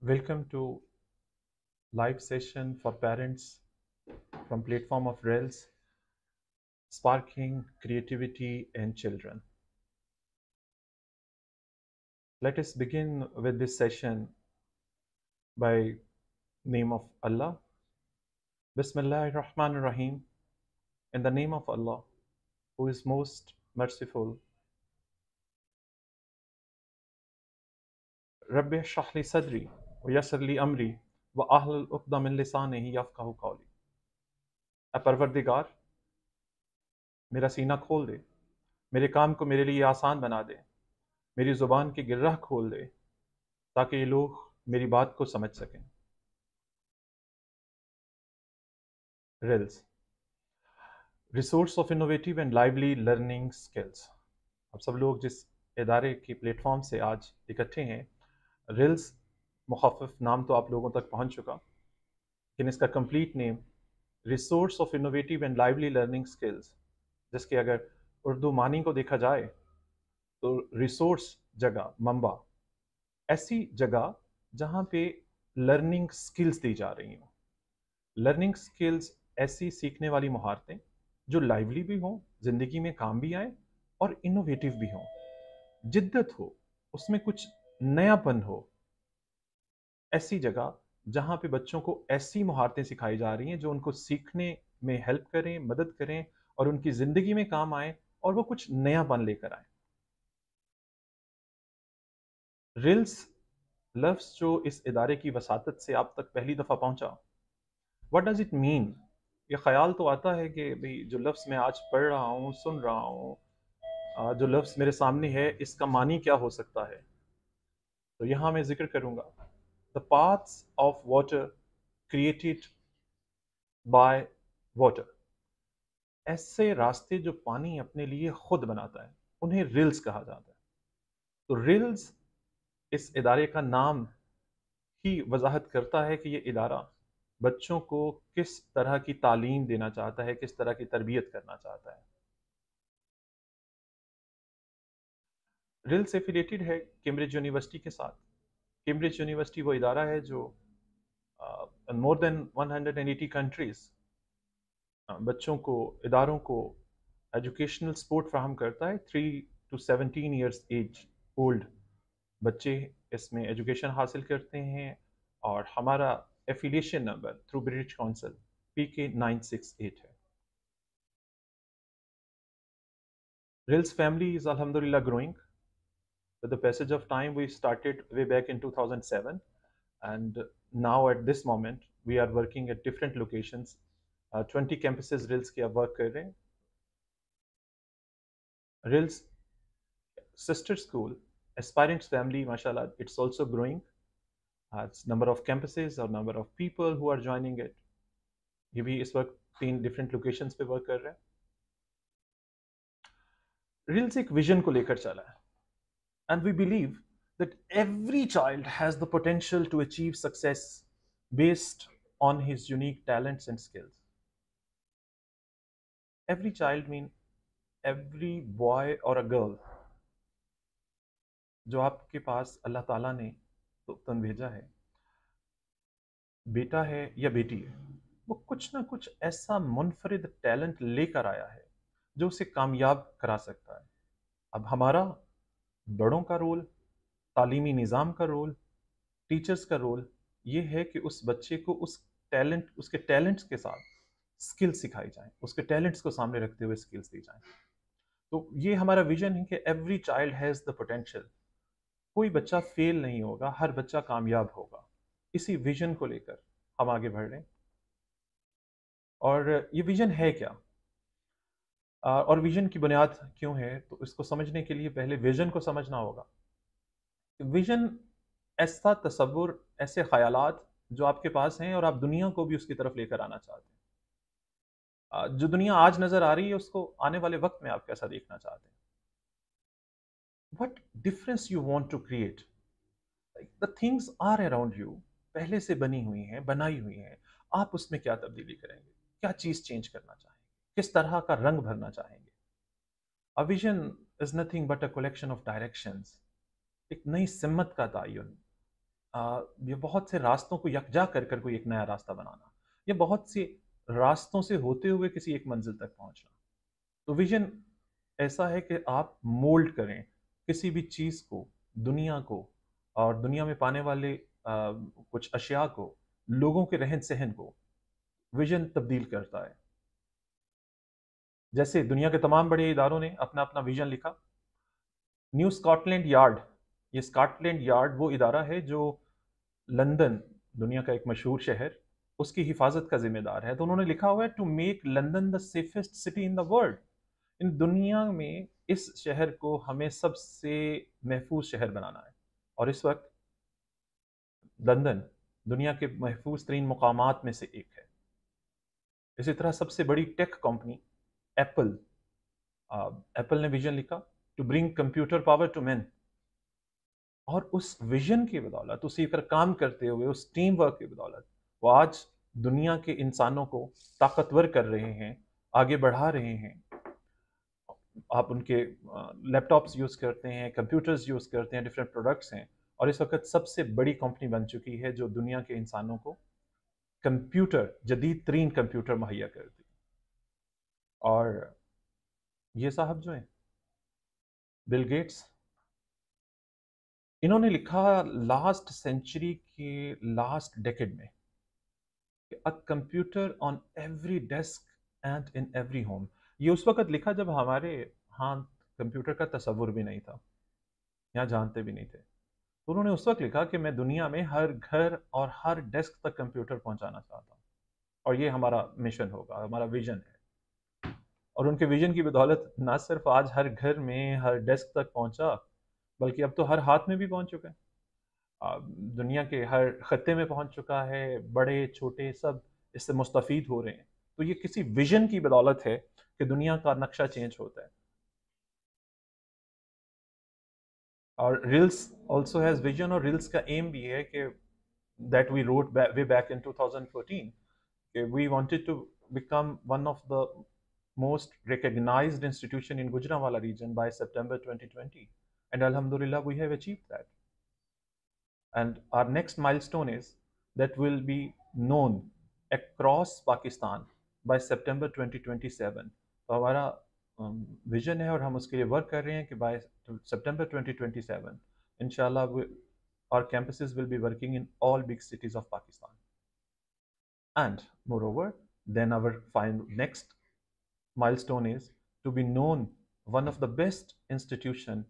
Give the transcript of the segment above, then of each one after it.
Welcome to live session for parents from platform of Rails, sparking creativity in children. Let us begin with this session by name of Allah. Bismillahir Rahmanir Rahim. In the name of Allah, who is most merciful, Rabbi Shahli Sadri. वयसर अमरी व आहलदा मिन लसान ही यफ़ा कौली ए परवरदिगार मेरा सीना खोल दे मेरे काम को मेरे लिए आसान बना दे मेरी ज़ुबान की गिर्रह खोल दे ताकि ये लोग मेरी बात को समझ सकें RILLS resource of innovative and lively learning skills अब सब लोग जिस इदारे के प्लेटफॉर्म से आज इकट्ठे हैं रिल्स मुखफ़ नाम तो आप लोगों तक पहुंच चुका लेकिन इसका complete name resource of innovative and lively learning skills जिसके अगर उर्दू मानी को देखा जाए तो रिसोर्स जगह मंबा ऐसी जगह जहाँ पे लर्निंग स्किल्स दी जा रही हों लर्निंग स्किल्स ऐसी सीखने वाली महारतें जो लाइवली भी हों ज़िंदगी में काम भी आए और इनोवेटिव भी हों जिद्दत हो उसमें कुछ नयापन हो ऐसी जगह जहाँ पे बच्चों को ऐसी महारतें सिखाई जा रही हैं जो उनको सीखने में हेल्प करें मदद करें और उनकी ज़िंदगी में काम आए और वो कुछ नयापन लेकर आए रिल्स लफ्स जो इस इदारे की वसात से आप तक पहली दफ़ा पहुँचा वट डज़ इट मीन ये ख्याल तो आता है कि भाई जो लफ्ज़ मैं आज पढ़ रहा हूँ सुन रहा हूँ जो लफ्स मेरे सामने है इसका मानी क्या हो सकता है तो यहाँ मैं ज़िक्र करूँगा the paths of water created by water. ऐसे रास्ते जो पानी अपने लिए खुद बनाता है उन्हें रिल्स कहा जाता है तो रिल्स इस इदारे का नाम ही वजाहत करता है कि ये इदारा बच्चों को किस तरह की तालीम देना चाहता है किस तरह की तरबियत करना चाहता है रिल्स एफिलेटेड है कैम्ब्रिज यूनिवर्सिटी के साथ कैम्ब्रिज यूनिवर्सिटी वो इदारा है जो मोर देन 180 कंट्रीज़ बच्चों को इदारों को एजुकेशनल सपोर्ट फ्राहम करता है three to seventeen years age old बच्चे इसमें एजुकेशन हासिल करते हैं और हमारा affiliation number through British Council P K nine six eight है रिल्स फैमिली इज़ अलहमदिल्ला growing with the passage of time, we started way back in 2007. And now at this moment, we are working at different locations. Uh, 20 campuses RILS ke work karein. RILS sister school, aspirants family, mashallah, it's also growing. Uh, it's number of campuses or number of people who are joining it. ये भी working in different locations. Locations पे work कर रहे हैं reels एक And we believe that every child has the potential to achieve success based on his unique talents and skills. Every child mean every boy or a girl जो आपके पास अल्लाह ताला ने तन भेजा है बेटा है या बेटी है वो कुछ ना कुछ ऐसा मुनफरद टैलेंट लेकर आया है जो उसे कामयाब करा सकता है अब हमारा बड़ों का रोल तालीमी निज़ाम का रोल टीचर्स का रोल ये है कि उस बच्चे को उस टैलेंट उसके टैलेंट्स के साथ स्किल सिखाई जाए उसके टैलेंट्स को सामने रखते हुए स्किल्स दी जाएं तो ये हमारा विजन है कि every child has the potential कोई बच्चा फेल नहीं होगा हर बच्चा कामयाब होगा इसी विजन को लेकर हम आगे बढ़ रहे हैं और ये विजन है क्या और विजन की बुनियाद क्यों है तो इसको समझने के लिए पहले विजन को समझना होगा विजन ऐसा तस्वुर ऐसे ख्याल जो आपके पास हैं और आप दुनिया को भी उसकी तरफ लेकर आना चाहते हैं जो दुनिया आज नज़र आ रही है उसको आने वाले वक्त में आप कैसा देखना चाहते हैं what difference you want to create the things are around you पहले से बनी हुई हैं बनाई हुई हैं आप उसमें क्या तब्दीली करेंगे क्या चीज़ चेंज करना चाहेंगे किस तरह का रंग भरना चाहेंगे a vision is nothing but a collection of directions एक नई सम्मत का तयन ये बहुत से रास्तों को यकजा कर कर कोई एक नया रास्ता बनाना या बहुत से रास्तों से होते हुए किसी एक मंजिल तक पहुंचना तो विजन ऐसा है कि आप मोल्ड करें किसी भी चीज़ को दुनिया को और दुनिया में पाने वाले आ, कुछ अशिया को लोगों के रहन सहन को विजन तब्दील करता है जैसे दुनिया के तमाम बड़े इदारों ने अपना अपना विजन लिखा न्यू स्कॉटलैंड यार्ड ये स्कॉटलैंड यार्ड वो इदारा है जो लंदन दुनिया का एक मशहूर शहर उसकी हिफाजत का जिम्मेदार है तो उन्होंने लिखा हुआ है to make London the safest city in the world इन दुनिया में इस शहर को हमें सबसे महफूज शहर बनाना है और इस वक्त लंदन दुनिया के महफूज तरीन मकाम में से एक है इसी तरह सबसे बड़ी tech company Apple Apple uh, ने विजन लिखा to bring computer power to man और उस विजन की बदौलत उसी पर काम करते हुए उस टीम वर्क की बदौलत वो आज दुनिया के इंसानों को ताकतवर कर रहे हैं आगे बढ़ा रहे हैं आप उनके लैपटॉप्स uh, यूज़ करते हैं कंप्यूटर्स यूज़ करते हैं डिफरेंट प्रोडक्ट्स हैं और इस वक्त सबसे बड़ी कंपनी बन चुकी है जो दुनिया के इंसानों को कंप्यूटर जदीद तरीन कंप्यूटर मुहैया करती है और ये साहब जो हैं बिल गेट्स इन्होंने लिखा लास्ट सेंचुरी के लास्ट डेकेड में a computer on every desk and in every home ये उस वक्त लिखा जब हमारे हाँ कंप्यूटर का तस्वुर भी नहीं था या जानते भी नहीं थे तो उन्होंने उस वक्त लिखा कि मैं दुनिया में हर घर और हर डेस्क तक कंप्यूटर पहुंचाना चाहता हूँ और ये हमारा मिशन होगा हमारा विजन है और उनके विजन की बदौलत ना सिर्फ आज हर घर में हर डेस्क तक पहुंचा बल्कि अब तो हर हाथ में भी पहुंच चुका है दुनिया के हर खत्े में पहुंच चुका है बड़े छोटे सब इससे मुस्तफ़ हो रहे हैं तो ये किसी विजन की बदौलत है कि दुनिया का नक्शा चेंज होता है और रिल्स ऑल्सो हैज़ विजन और रिल्स का एम भी है कि that we wrote way back in thousand fourteen we wanted to become one of the most recognized institution in Gujranwala region by September 2020. And Alhamdulillah, we have achieved that. And our next milestone is that will be known across Pakistan by September 2027. Our um, vision is, है और हम उसके लिए work by September हैं कि bye 2027 इंशाल्लाह our campuses will be working in all big cities of Pakistan. And moreover, then our final next milestone is to be known one of the best institution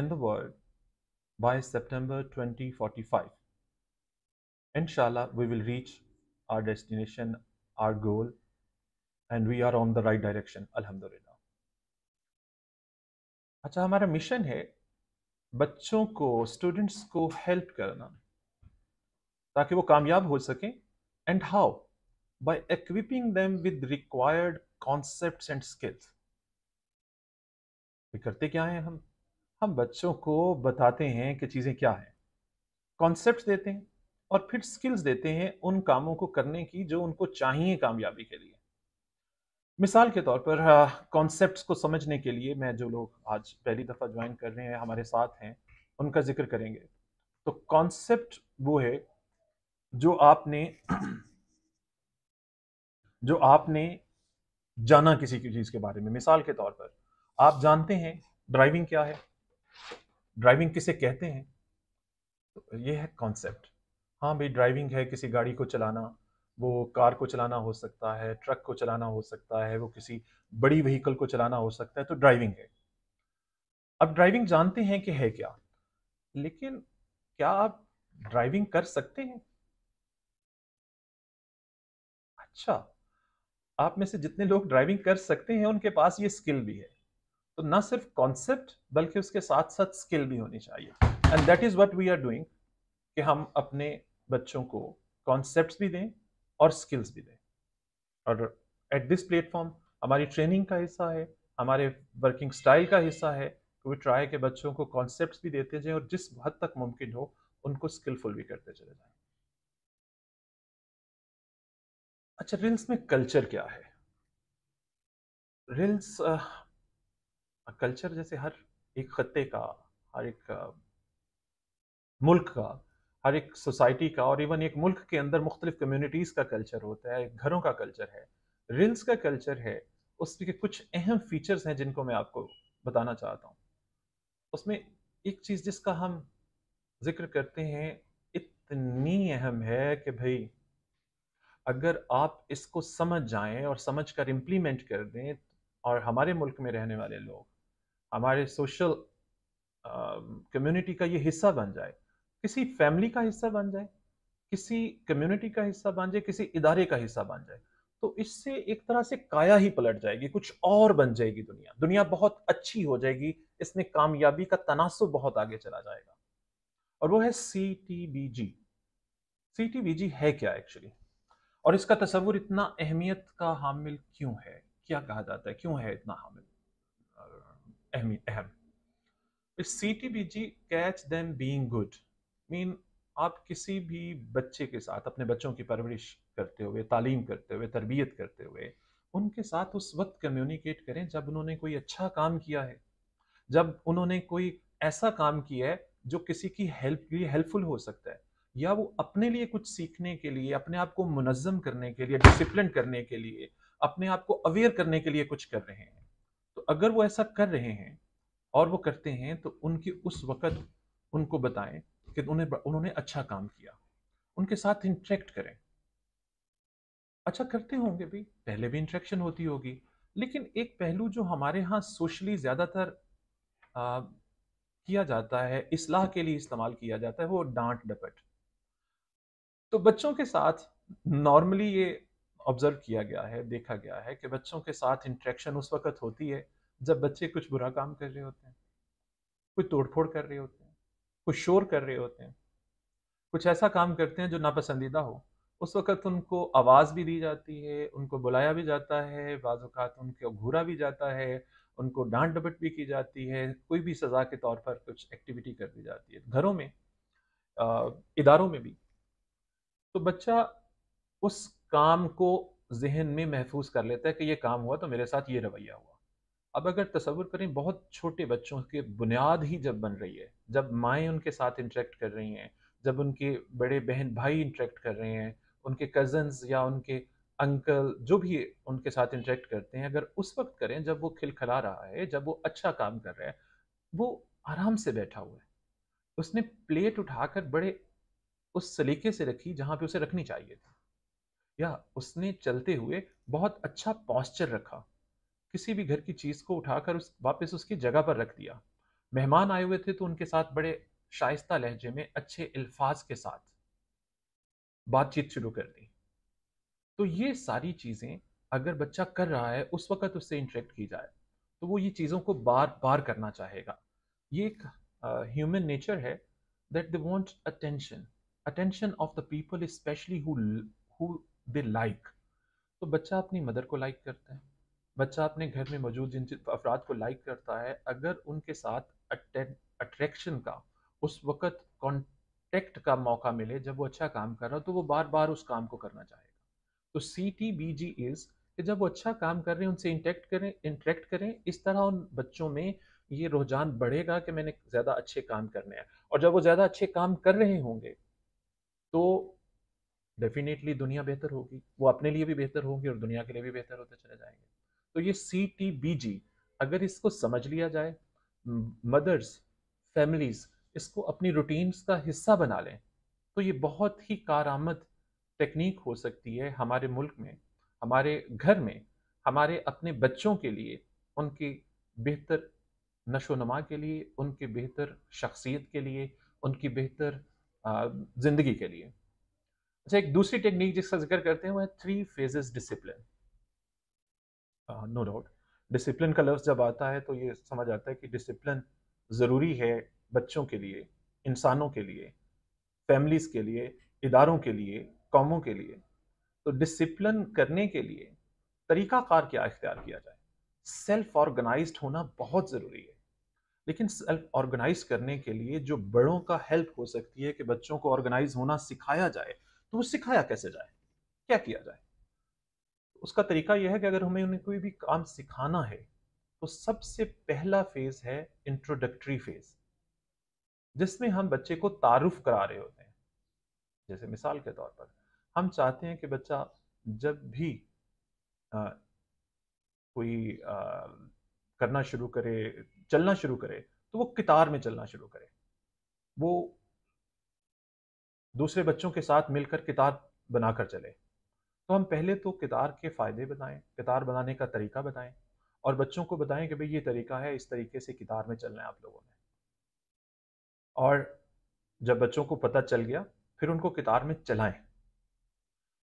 in the world by September 2045. Inshallah, we will reach our destination, our goal, and we are on the right direction, alhamdulillah. अच्छा हमारा mission है बच्चों को students को help करना ताकि वो कामयाब हो सकें and how by equipping them with required concept and skills करते क्या हैं हम हम बच्चों को बताते हैं कि चीज़ें क्या हैं कॉन्सेप्ट देते हैं और फिर स्किल्स देते हैं उन कामों को करने की जो उनको चाहिए कामयाबी के लिए मिसाल के तौर पर कॉन्सेप्ट्स हाँ, को समझने के लिए मैं जो लोग आज पहली दफ़ा ज्वाइन कर रहे हैं हमारे साथ हैं उनका जिक्र करेंगे तो कॉन्सेप्ट वो है जो आपने जो आपने जाना किसी की चीज के बारे में मिसाल के तौर पर आप जानते हैं ड्राइविंग क्या है ड्राइविंग किसे कहते हैं तो ये है कॉन्सेप्ट हाँ भाई ड्राइविंग है किसी गाड़ी को चलाना वो कार को चलाना हो सकता है ट्रक को चलाना हो सकता है वो किसी बड़ी व्हीकल को चलाना हो सकता है तो ड्राइविंग है अब ड्राइविंग जानते हैं कि है क्या लेकिन क्या आप ड्राइविंग कर सकते हैं अच्छा आप में से जितने लोग ड्राइविंग कर सकते हैं उनके पास ये स्किल भी है तो ना सिर्फ कॉन्सेप्ट बल्कि उसके साथ साथ स्किल भी होनी चाहिए and that is what we are doing कि हम अपने बच्चों को कॉन्सेप्ट भी दें और स्किल्स भी दें और एट दिस प्लेटफॉर्म हमारी ट्रेनिंग का हिस्सा है हमारे वर्किंग स्टाइल का हिस्सा है तो वे ट्राई के बच्चों को कॉन्सेप्ट भी देते जाएँ और जिस हद तक मुमकिन हो उनको स्किलफुल भी करते चले जाएँ अच्छा रिल्स में कल्चर क्या है रिल्स कल्चर जैसे हर एक खत्ते का हर एक आ, मुल्क का हर एक सोसाइटी का और इवन एक मुल्क के अंदर मुख्तलिफ कम्युनिटीज़ का कल्चर होता है घरों का कल्चर है रिल्स का कल्चर है उसके कुछ अहम फीचर्स हैं जिनको मैं आपको बताना चाहता हूँ उसमें एक चीज़ जिसका हम जिक्र करते हैं इतनी अहम है कि भाई अगर आप इसको समझ जाएं और समझ कर इम्प्लीमेंट कर दें और हमारे मुल्क में रहने वाले लोग हमारे सोशल कम्युनिटी का ये हिस्सा बन जाए किसी फैमिली का हिस्सा बन जाए किसी कम्युनिटी का हिस्सा बन जाए किसी इदारे का हिस्सा बन जाए तो इससे एक तरह से काया ही पलट जाएगी कुछ और बन जाएगी दुनिया दुनिया बहुत अच्छी हो जाएगी इसमें कामयाबी का तनासब बहुत आगे चला जाएगा और वो है C T B G C T B G है क्या एक्चुअली और इसका तस्वुर इतना अहमियत का हामिल क्यों है क्या कहा जाता है क्यों है इतना हामिल अहम C T B G catch them being good mean आप किसी भी बच्चे के साथ अपने बच्चों की परवरिश करते हुए तालीम करते हुए तरबियत करते हुए उनके साथ उस वक्त कम्युनिकेट करें जब उन्होंने कोई अच्छा काम किया है जब उन्होंने कोई ऐसा काम किया है जो किसी की हेल्प के लिए हेल्पफुल हो सकता है या वो अपने लिए कुछ सीखने के लिए अपने आप को मुनज़म करने के लिए डिसिप्लिन करने के लिए अपने आप को अवेयर करने के लिए कुछ कर रहे हैं तो अगर वो ऐसा कर रहे हैं और वो करते हैं तो उनकी उस वक़्त उनको बताएं कि उन्हें उन्होंने अच्छा काम किया उनके साथ इंट्रैक्ट करें अच्छा करते होंगे भी पहले भी इंट्रैक्शन होती होगी लेकिन एक पहलू जो हमारे यहाँ सोशली ज़्यादातर किया जाता है इसलाह के लिए इस्तेमाल किया जाता है वो डांट डपट तो बच्चों के साथ नॉर्मली ये ऑब्जर्व किया गया है देखा गया है कि बच्चों के साथ इंट्रैक्शन उस वक्त होती है जब बच्चे कुछ बुरा काम कर रहे होते हैं कुछ तोड़फोड़ कर रहे होते हैं कुछ शोर कर रहे होते हैं कुछ ऐसा काम करते हैं जो नापसंदीदा हो उस वक्त उनको आवाज़ भी दी जाती है उनको बुलाया भी जाता है बाज़ात उनको घूरा भी जाता है उनको डांट डपट भी की जाती है कोई भी सज़ा के तौर पर कुछ एक्टिविटी कर दी जाती है घरों में आ, इदारों में भी तो बच्चा उस काम को जहन में महफूज कर लेता है कि ये काम हुआ तो मेरे साथ ये रवैया हुआ अब अगर तस्वुर करें बहुत छोटे बच्चों के बुनियाद ही जब बन रही है जब माएँ उनके साथ इंटरेक्ट कर रही हैं जब उनके बड़े बहन भाई इंटरेक्ट कर रहे हैं उनके कज़न्स या उनके अंकल जो भी उनके साथ इंटरेक्ट करते हैं अगर उस वक्त करें जब वो खिलखिला रहा है जब वो अच्छा काम कर रहा है वो आराम से बैठा हुआ है उसने प्लेट उठाकर बड़े उस सलीके से रखी जहाँ पे उसे रखनी चाहिए थी या उसने चलते हुए बहुत अच्छा पॉस्चर रखा किसी भी घर की चीज़ को उठाकर उस वापस उसकी जगह पर रख दिया मेहमान आए हुए थे तो उनके साथ बड़े शाइस्ता लहजे में अच्छे अल्फाज के साथ बातचीत शुरू कर दी तो ये सारी चीज़ें अगर बच्चा कर रहा है उस वक्त उससे इंटरेक्ट की जाए तो वो ये चीज़ों को बार बार करना चाहेगा ये एक ह्यूमन नेचर है that they want attention attention of the people specially who they like तो बच्चा अपनी मदर को लाइक करता है बच्चा अपने घर में मौजूद जिन अफराद को लाइक करता है अगर उनके साथ अट्रैक्शन का उस वक्त कॉन्टेक्ट का मौका मिले जब वो अच्छा काम कर रहा हो तो वो बार बार उस काम को करना चाहेगा तो C T B G is कि जब वो अच्छा काम कर रहे हैं उनसे इंटेक्ट करें इंटरेक्ट करें इस तरह उन बच्चों में ये रुझान बढ़ेगा कि मैंने ज़्यादा अच्छे काम करने हैं और जब वो ज़्यादा अच्छे काम कर रहे होंगे तो डेफिनेटली दुनिया बेहतर होगी वो अपने लिए भी बेहतर होगी और दुनिया के लिए भी बेहतर होते चले जाएंगे तो ये सी टी बी जी अगर इसको समझ लिया जाए मदर्स फैमिलीज इसको अपनी रूटीन्स का हिस्सा बना लें तो ये बहुत ही आमद टेक्निक हो सकती है हमारे मुल्क में हमारे घर में हमारे अपने बच्चों के लिए उनकी बेहतर नशो नमा के लिए उनके बेहतर शख्सियत के लिए उनकी बेहतर ज़िंदगी के लिए अच्छा एक दूसरी टेक्निक जिसका जिक्र करते हैं वह है three phases discipline no doubt discipline का लफ्ज़ जब आता है तो ये समझ आता है कि डिसिप्लिन ज़रूरी है बच्चों के लिए इंसानों के लिए फैमिलीज़ के लिए इदारों के लिए कौमों के लिए तो डिसिप्लिन करने के लिए तरीक़ाकार क्या इख्तियार किया जाए सेल्फ ऑर्गेनाइज होना बहुत ज़रूरी है लेकिन सेल्फ ऑर्गेनाइज करने के लिए जो बड़ों का हेल्प हो सकती है कि बच्चों को ऑर्गेनाइज होना सिखाया जाए तो वो सिखाया कैसे जाए क्या किया जाए उसका तरीका यह है कि अगर हमें उन्हें कोई भी काम सिखाना है तो सबसे पहला फेज है इंट्रोडक्टरी फेज जिसमें हम बच्चे को तारुफ करा रहे होते हैं जैसे मिसाल के तौर पर हम चाहते हैं कि बच्चा जब भी आ, कोई आ, करना शुरू करे चलना शुरू करे तो वो कितार में चलना शुरू करे वो दूसरे बच्चों के साथ मिलकर कितार बनाकर चले तो हम पहले तो कितार के फ़ायदे बताएं कितार बनाने का तरीका बताएं और बच्चों को बताएं कि भाई ये तरीका है इस तरीके से कितार में चलना है आप लोगों ने और जब बच्चों को पता चल गया फिर उनको कितार में चलाएं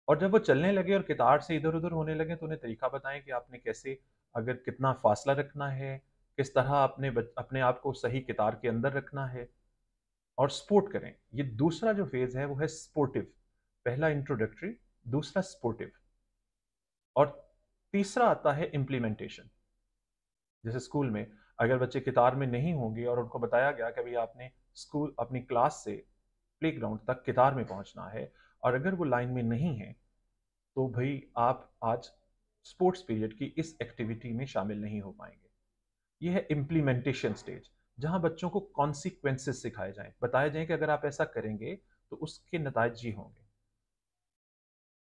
और जब वो चलने लगे और कितार से इधर उधर होने लगे तो उन्हें तरीका बताएं कि आपने कैसे अगर कितना फासला रखना है किस तरह अपने अपने आप को सही कितार के अंदर रखना है और सपोर्ट करें ये दूसरा जो फेज है वो है सपोर्टिव पहला इंट्रोडक्टरी दूसरा सपोर्टिव और तीसरा आता है इम्प्लीमेंटेशन जैसे स्कूल में अगर बच्चे कितार में नहीं होंगे और उनको बताया गया कि भाई आपने स्कूल अपनी क्लास से प्ले ग्राउंड तक कितार में पहुंचना है और अगर वो लाइन में नहीं है तो भाई आप आज स्पोर्ट्स पीरियड की इस एक्टिविटी में शामिल नहीं हो पाएंगे ये है इम्प्लीमेंटेशन स्टेज जहाँ बच्चों को कॉन्सिक्वेंसेस सिखाए जाएं बताए जाएं कि अगर आप ऐसा करेंगे तो उसके नतज ये होंगे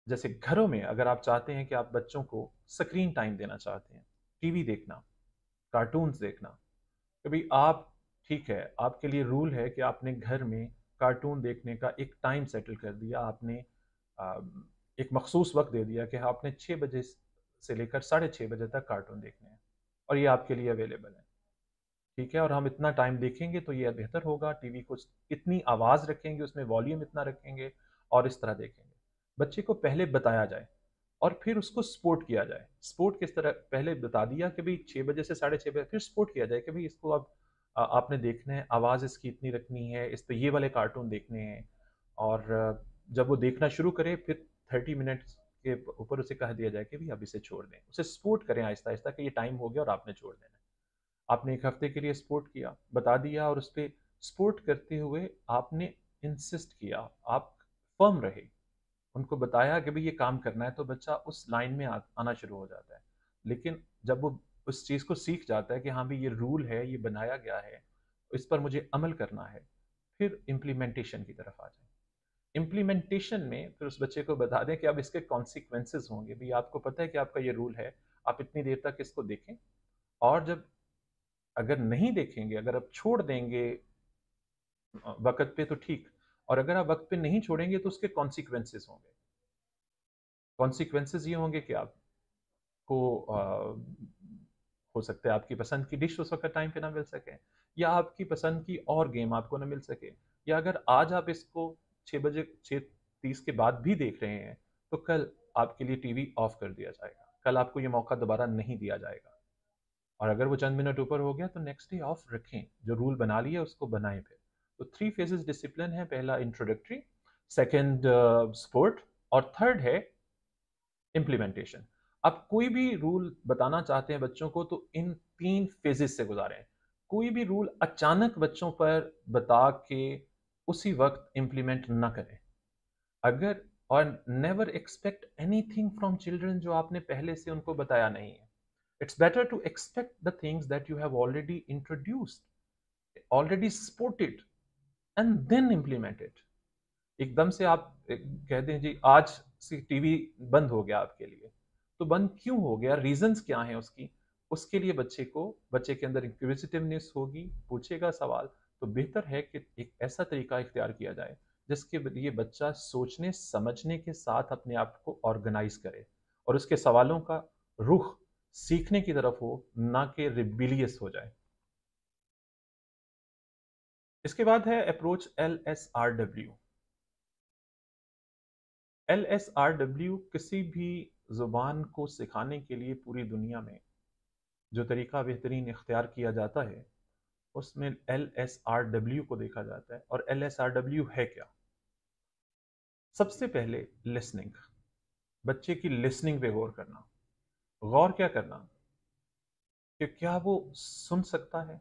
जैसे घरों में अगर आप चाहते हैं कि आप बच्चों को स्क्रीन टाइम देना चाहते हैं टीवी देखना कार्टून्स देखना कभी आप ठीक है आपके लिए रूल है कि आपने घर में कार्टून देखने का एक टाइम सेटल कर दिया आपने आ, एक मखसूस वक्त दे दिया कि आपने छः बजे से लेकर साढ़े छः बजे तक कार्टून देखने हैं और ये आपके लिए अवेलेबल है ठीक है और हम इतना टाइम देखेंगे तो ये बेहतर होगा टीवी को इतनी आवाज़ रखेंगे उसमें वॉल्यूम इतना रखेंगे और इस तरह देखेंगे बच्चे को पहले बताया जाए और फिर उसको सपोर्ट किया जाए सपोर्ट किस तरह पहले बता दिया कि भाई छः बजे से साढ़े छः बजे फिर सपोर्ट किया जाए कि भाई इसको अब आपने देखना है आवाज़ इसकी इतनी रखनी है इस पर ये वाले कार्टून देखने हैं और जब वो देखना शुरू करे फिर थर्टी मिनट्स के ऊपर उसे कह दिया जाए कि भाई अब इसे छोड़ दें उसे सपोर्ट करें आहिस्ता आहिस्ता कि ये टाइम हो गया और आपने छोड़ देना आपने एक हफ्ते के लिए सपोर्ट किया बता दिया और उस पर सपोर्ट करते हुए आपने इंसिस्ट किया आप फर्म रहे उनको बताया कि भाई ये काम करना है तो बच्चा उस लाइन में आ, आना शुरू हो जाता है लेकिन जब वो उस चीज़ को सीख जाता है कि हाँ भाई ये रूल है ये बनाया गया है इस पर मुझे अमल करना है फिर इम्प्लीमेंटेशन की तरफ आ जाए इम्प्लीमेंटेशन में फिर उस बच्चे को बता दें कि अब इसके कॉन्सिक्वेंसेज होंगे भाई आपको पता है कि आपका ये रूल है आप इतनी देर तक इसको देखें और जब अगर नहीं देखेंगे अगर आप छोड़ देंगे वक्त पे तो ठीक और अगर आप वक्त पे नहीं छोड़ेंगे तो उसके कॉन्सिक्वेंसेज होंगे कॉन्सिक्वेंसेज ये होंगे कि आप को आ, हो सकता है आपकी पसंद की डिश उस वक्त टाइम पे ना मिल सके या आपकी पसंद की और गेम आपको ना मिल सके या अगर आज आप इसको छः बजे छः तीस के बाद भी देख रहे हैं तो कल आपके लिए टीवी ऑफ कर दिया जाएगा कल आपको ये मौका दोबारा नहीं दिया जाएगा और अगर वो चंद मिनट ऊपर हो गया तो नेक्स्ट डे ऑफ रखें जो रूल बना लिया उसको बनाएं फिर तो थ्री फेजेस डिसिप्लिन है पहला इंट्रोडक्टरी सेकेंड स्पोर्ट और थर्ड है इम्प्लीमेंटेशन आप कोई भी रूल बताना चाहते हैं बच्चों को तो इन तीन फेजेस से गुजारें कोई भी रूल अचानक बच्चों पर बता के उसी वक्त इम्प्लीमेंट ना करें अगर और never expect anything from children जो आपने पहले से उनको बताया नहीं है it's better to expect the things that you have already introduced already supported and then implemented एकदम से आप कह दें जी आज से टीवी बंद हो गया आपके लिए तो बंद क्यों हो गया रीजंस क्या हैं उसकी उसके लिए बच्चे को बच्चे के अंदर इंक्विजिटिवनेस होगी पूछेगा सवाल तो बेहतर है कि एक ऐसा तरीका इख्तियार किया जाए जिसके लिए बच्चा सोचने समझने के साथ अपने आप को ऑर्गेनाइज करे और उसके सवालों का रुख सीखने की तरफ हो ना कि रिबिलियस हो जाए इसके बाद है approach L S R W L S R W किसी भी जुबान को सिखाने के लिए पूरी दुनिया में जो तरीका बेहतरीन इख्तियार किया जाता है उसमें एल एस आर डब्ल्यू को देखा जाता है और एल एस आर डब्ल्यू है क्या सबसे पहले लिसनिंग बच्चे की लिसनिंग पे गौर करना गौर क्या करना कि क्या वो सुन सकता है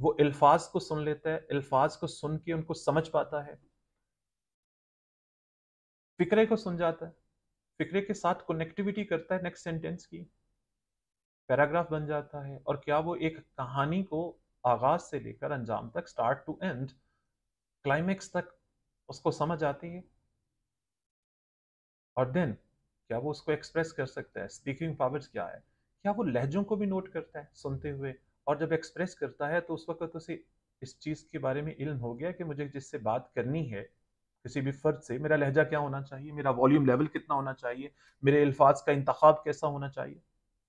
वो अल्फाज को सुन लेता है अल्फाज को सुन के उनको समझ पाता है फिक्रे को सुन जाता है फिक्रे के साथ कनेक्टिविटी करता है नेक्स्ट सेंटेंस की पैराग्राफ बन जाता है और क्या वो एक कहानी को आगाज से लेकर अंजाम तक स्टार्ट टू एंड क्लाइमेक्स तक उसको समझ आती है और देन क्या वो उसको एक्सप्रेस कर सकता है स्पीकिंग पावर्स क्या है क्या वो लहजों को भी नोट करता है सुनते हुए और जब एक्सप्रेस करता है तो उस वक्त उसे इस चीज़ के बारे में इल्म हो गया कि मुझे जिससे बात करनी है किसी भी फ़र्द से मेरा लहजा क्या होना चाहिए मेरा वॉल्यूम लेवल कितना होना चाहिए मेरे अल्फाज का इंतखब कैसा होना चाहिए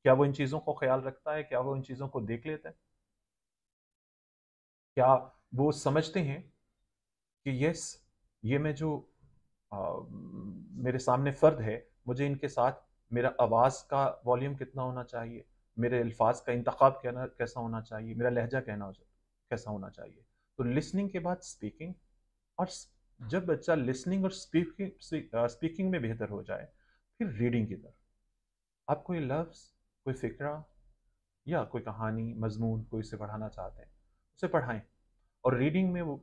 क्या वो इन चीज़ों को ख्याल रखता है क्या वो इन चीज़ों को देख लेता है क्या वो समझते हैं कि यस ये मैं जो आ, मेरे सामने फ़र्द है मुझे इनके साथ मेरा आवाज़ का वॉल्यूम कितना होना चाहिए मेरे अल्फाज का इंतखब कहना कैसा होना चाहिए मेरा लहजा कहना कैसा होना चाहिए तो लिसनिंग के बाद स्पीकिंग और जब बच्चा लिसनिंग और स्पीकिंग स्पीकिंग में बेहतर हो जाए फिर रीडिंग की तरफ आप कोई लफ्ज़ कोई फ़िक्रा या कोई कहानी मजमून कोई इसे पढ़ाना चाहते हैं से पढ़ाएं और रीडिंग में वो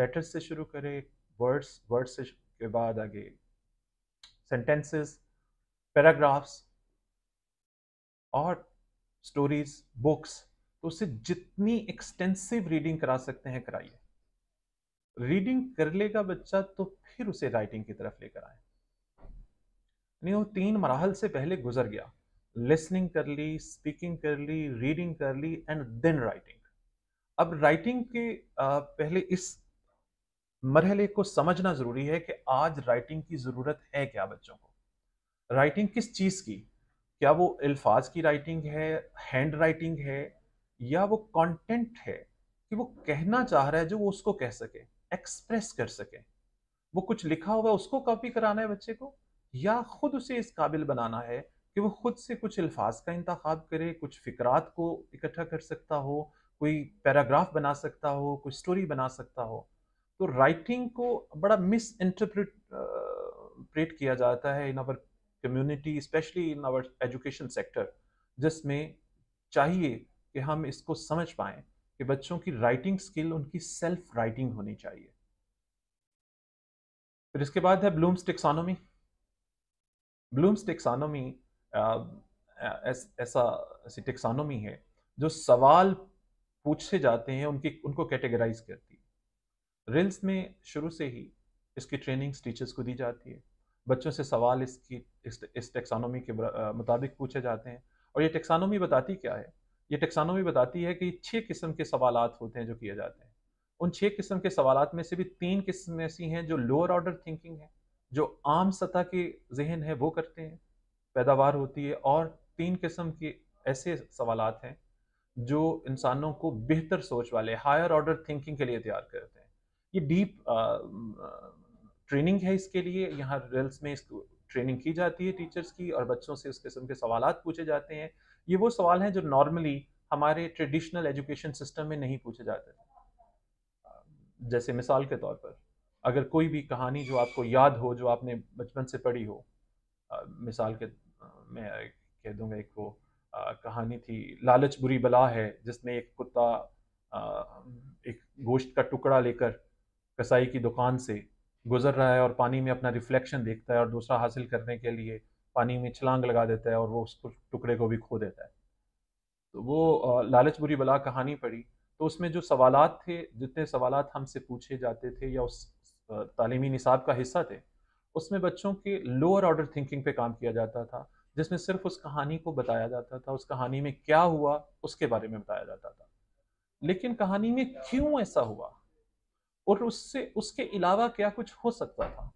लेटर्स से शुरू करें वर्ड्स वर्ड्स से के बाद आगे सेंटेंसेस पैराग्राफ्स और स्टोरीज बुक्स तो उसे जितनी एक्सटेंसिव रीडिंग करा सकते हैं कराइए रीडिंग कर लेगा बच्चा तो फिर उसे राइटिंग की तरफ लेकर आए नहीं वो तीन मराहल से पहले गुजर गया लिसनिंग कर ली स्पीकिंग कर ली रीडिंग कर ली एंड देन राइटिंग अब राइटिंग के पहले इस मरहले को समझना ज़रूरी है कि आज राइटिंग की ज़रूरत है क्या बच्चों को राइटिंग किस चीज़ की क्या वो अल्फाज की राइटिंग है हैंड राइटिंग है या वो कंटेंट है कि वो कहना चाह रहा है जो वो उसको कह सके एक्सप्रेस कर सके वो कुछ लिखा हुआ है उसको कॉपी कराना है बच्चे को या खुद उसे इस काबिल बनाना है कि वो खुद से कुछ अल्फाज का इंतखब करे कुछ फिक्रात को इकट्ठा कर सकता हो कोई पैराग्राफ बना सकता हो कोई स्टोरी बना सकता हो तो राइटिंग को बड़ा मिस इंटरप्रेट किया जाता है in our community specially in our education sector जिसमें चाहिए कि हम इसको समझ पाए कि बच्चों की राइटिंग स्किल उनकी सेल्फ राइटिंग होनी चाहिए फिर इसके बाद है ब्लूम्स टिक्सानोमी ब्लूम्स टिक्सानोमी ऐसा ऐसी टेक्सानोमी है जो सवाल पूछे जाते हैं उनकी उनको कैटेगराइज करती है रिल्स में शुरू से ही इसकी ट्रेनिंग्स टीचर्स को दी जाती है बच्चों से सवाल इसकी इस, इस टेक्सानोमी के मुताबिक पूछे जाते हैं और ये टेक्सानोमी बताती क्या है ये टेक्सानोमी बताती है कि छः किस्म के सवाल होते हैं जो किए जाते हैं उन छः किस्म के सवाल में से भी तीन किस्म ऐसी हैं जो लोअर ऑर्डर थिंकिंग है जो आम सतह के जहन है वो करते हैं पैदावार होती है और तीन किस्म के ऐसे सवाल हैं जो इंसानों को बेहतर सोच वाले हायर ऑर्डर थिंकिंग के लिए तैयार करते हैं ये डीप ट्रेनिंग है इसके लिए यहाँ रेल्स में इसको ट्रेनिंग की जाती है टीचर्स की और बच्चों से उस किस्म के सवाल पूछे जाते हैं ये वो सवाल हैं जो नॉर्मली हमारे ट्रेडिशनल एजुकेशन सिस्टम में नहीं पूछे जाते थे जैसे मिसाल के तौर पर अगर कोई भी कहानी जो आपको याद हो जो आपने बचपन से पढ़ी हो मिसाल के मैं कह दूंगा एक वो कहानी थी लालच बुरी बला है जिसमें एक कुत्ता एक गोश्त का टुकड़ा लेकर कसाई की दुकान से गुजर रहा है और पानी में अपना रिफ्लेक्शन देखता है और दूसरा हासिल करने के लिए पानी में छलांग लगा देता है और वो उसको टुकड़े को भी खो देता है तो वो लालच बुरी बला कहानी पढ़ी तो उसमें जो सवाल थे जितने सवाल हमसे पूछे जाते थे या उस तालीमी निसाब का हिस्सा थे उसमें बच्चों के लोअर ऑर्डर थिंकिंग पे काम किया जाता था जिसमें सिर्फ उस कहानी को बताया जाता था उस कहानी में क्या हुआ उसके बारे में बताया जाता था लेकिन कहानी में क्यों ऐसा हुआ और उससे उसके अलावा क्या कुछ हो सकता था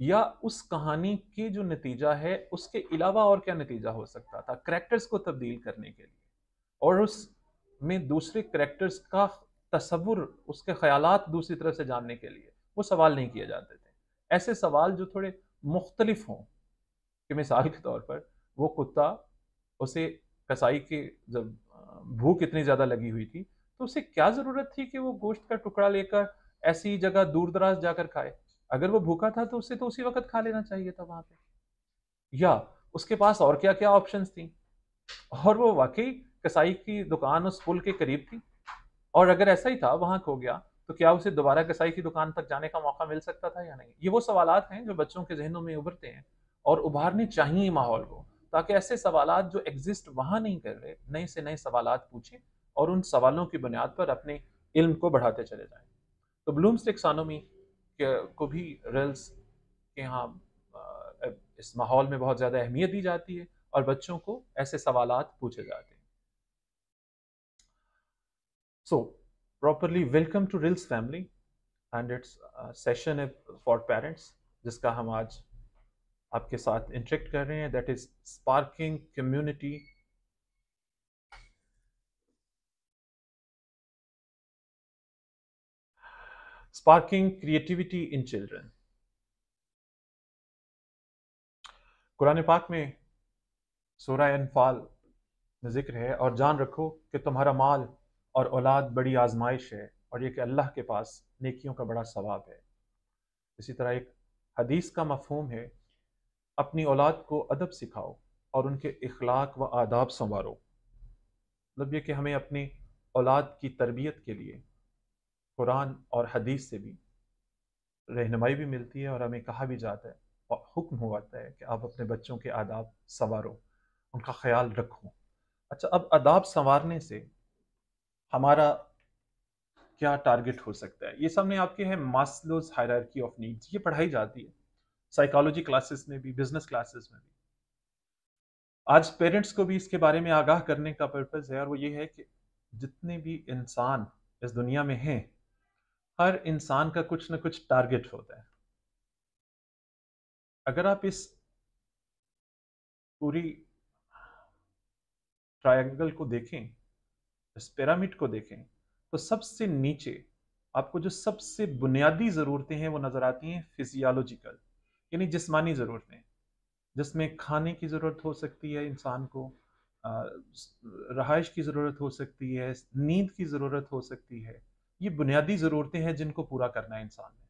या उस कहानी के जो नतीजा है उसके अलावा और क्या नतीजा हो सकता था करेक्टर्स को तब्दील करने के लिए और उस में दूसरे करेक्टर्स का तस्वुर उसके ख्याल दूसरी तरफ से जानने के लिए वो सवाल नहीं किए जाते थे ऐसे सवाल जो थोड़े मुख्तलिफ हों कि मिसाल के तौर पर वो कुत्ता उसे कसाई के जब भूख इतनी ज़्यादा लगी हुई थी तो उसे क्या ज़रूरत थी कि वो गोश्त का टुकड़ा लेकर ऐसी जगह दूर दराज जाकर खाए अगर वो भूखा था तो उसे तो उसी वक्त खा लेना चाहिए था वहाँ पे या उसके पास और क्या क्या ऑप्शंस थी और वो वाकई कसाई की दुकान उस पुल के करीब थी और अगर ऐसा ही था वहाँ खो गया तो क्या उसे दोबारा कसाई की दुकान तक जाने का मौका मिल सकता था या नहीं ये वो सवाल हैं जो बच्चों के जहनों में उभरते हैं और उभारने चाहिए माहौल को ताकि ऐसे सवाल जो एग्जिस्ट वहाँ नहीं कर रहे नए से नए सवाल पूछें और उन सवालों की बुनियाद पर अपने इल्म को बढ़ाते चले जाएं तो ब्लूम्स टेक्सानोमी को भी रिल्स के यहाँ इस माहौल में बहुत ज़्यादा अहमियत दी जाती है और बच्चों को ऐसे सवाल पूछे जाते हैं so properly welcome to RILLS family and it's session for parents जिसका हम आज आपके साथ इंटरेक्ट कर रहे हैं that is sparking community sparking creativity in children Quran पाक में सोरा अनफाल में जिक्र है और जान रखो कि तुम्हारा माल और औलाद बड़ी आजमाइश है और ये कि अल्लाह के पास नेकियों का बड़ा सवाब है इसी तरह एक हदीस का मफहम है अपनी औलाद को अदब सिखाओ और उनके अखलाक व आदाब संवारो मतलब ये कि हमें अपनी औलाद की तरबियत के लिए कुरान और हदीस से भी रहनमाई भी मिलती है और हमें कहा भी जाता है और हुक्म हो जाता है कि आप अपने बच्चों के आदाब संवारो उनका ख्याल रखो अच्छा अब आदाब संवारने से हमारा क्या टारगेट हो सकता है ये सामने आपके हैं मास्लोज हायरकी ऑफ नीड्स ये पढ़ाई जाती है साइकोलॉजी क्लासेस में भी बिजनेस क्लासेस में भी आज पेरेंट्स को भी इसके बारे में आगाह करने का पर्पज है और वो ये है कि जितने भी इंसान इस दुनिया में हैं हर इंसान का कुछ ना कुछ टारगेट होता है अगर आप इस पूरी ट्रायंगल को देखें इस पिरामिड को देखें तो सबसे नीचे आपको जो सबसे बुनियादी ज़रूरतें हैं वो नज़र आती हैं फिजियोलॉजिकल यानी जिस्मानी ज़रूरतें जिसमें खाने की ज़रूरत हो सकती है इंसान को रहाइश की ज़रूरत हो सकती है नींद की ज़रूरत हो सकती है ये बुनियादी ज़रूरतें हैं जिनको पूरा करना है इंसान ने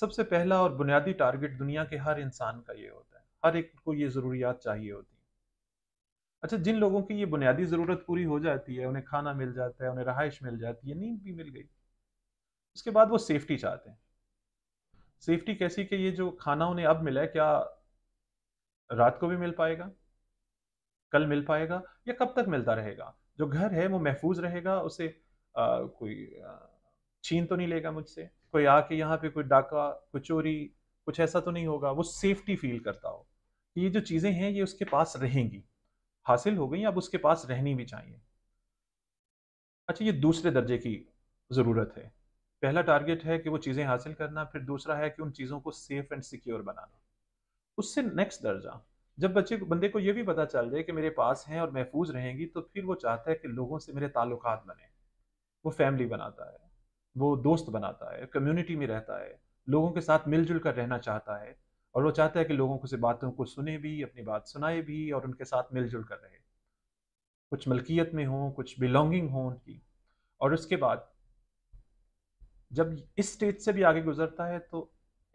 सबसे पहला और बुनियादी टारगेट दुनिया के हर इंसान का ये होता है हर एक को ये ज़रूरियात चाहिए होती हैं अच्छा जिन लोगों की ये बुनियादी ज़रूरत पूरी हो जाती है उन्हें खाना मिल जाता है उन्हें रहाइश मिल जाती है नींद भी मिल गई उसके बाद वो सेफ्टी चाहते हैं सेफ्टी कैसी कि ये जो खाना उन्हें अब मिला है क्या रात को भी मिल पाएगा कल मिल पाएगा या कब तक मिलता रहेगा जो घर है वो महफूज रहेगा उसे आ, कोई आ, छीन तो नहीं लेगा मुझसे कोई आके यहाँ पे कोई डाका कोई चोरी कुछ ऐसा तो नहीं होगा वो सेफ्टी फील करता हो कि ये जो चीज़ें हैं ये उसके पास रहेंगी हासिल हो गई अब उसके पास रहनी भी चाहिए अच्छा ये दूसरे दर्जे की ज़रूरत है पहला टारगेट है कि वो चीज़ें हासिल करना फिर दूसरा है कि उन चीज़ों को सेफ एंड सिक्योर बनाना उससे नेक्स्ट दर्जा जब बच्चे को बंदे को ये भी पता चल जाए कि मेरे पास हैं और महफूज रहेंगी तो फिर वो चाहता है कि लोगों से मेरे ताल्लुक बने वो फैमिली बनाता है वो दोस्त बनाता है कम्युनिटी में रहता है लोगों के साथ मिलजुल कर रहना चाहता है और वो चाहता है कि लोगों को से बातों को सुने भी अपनी बात सुनाए भी और उनके साथ मिलजुल कर रहे कुछ मलकियत में हों कुछ बिलोंगिंग हो उनकी और उसके बाद जब इस स्टेज से भी आगे गुजरता है तो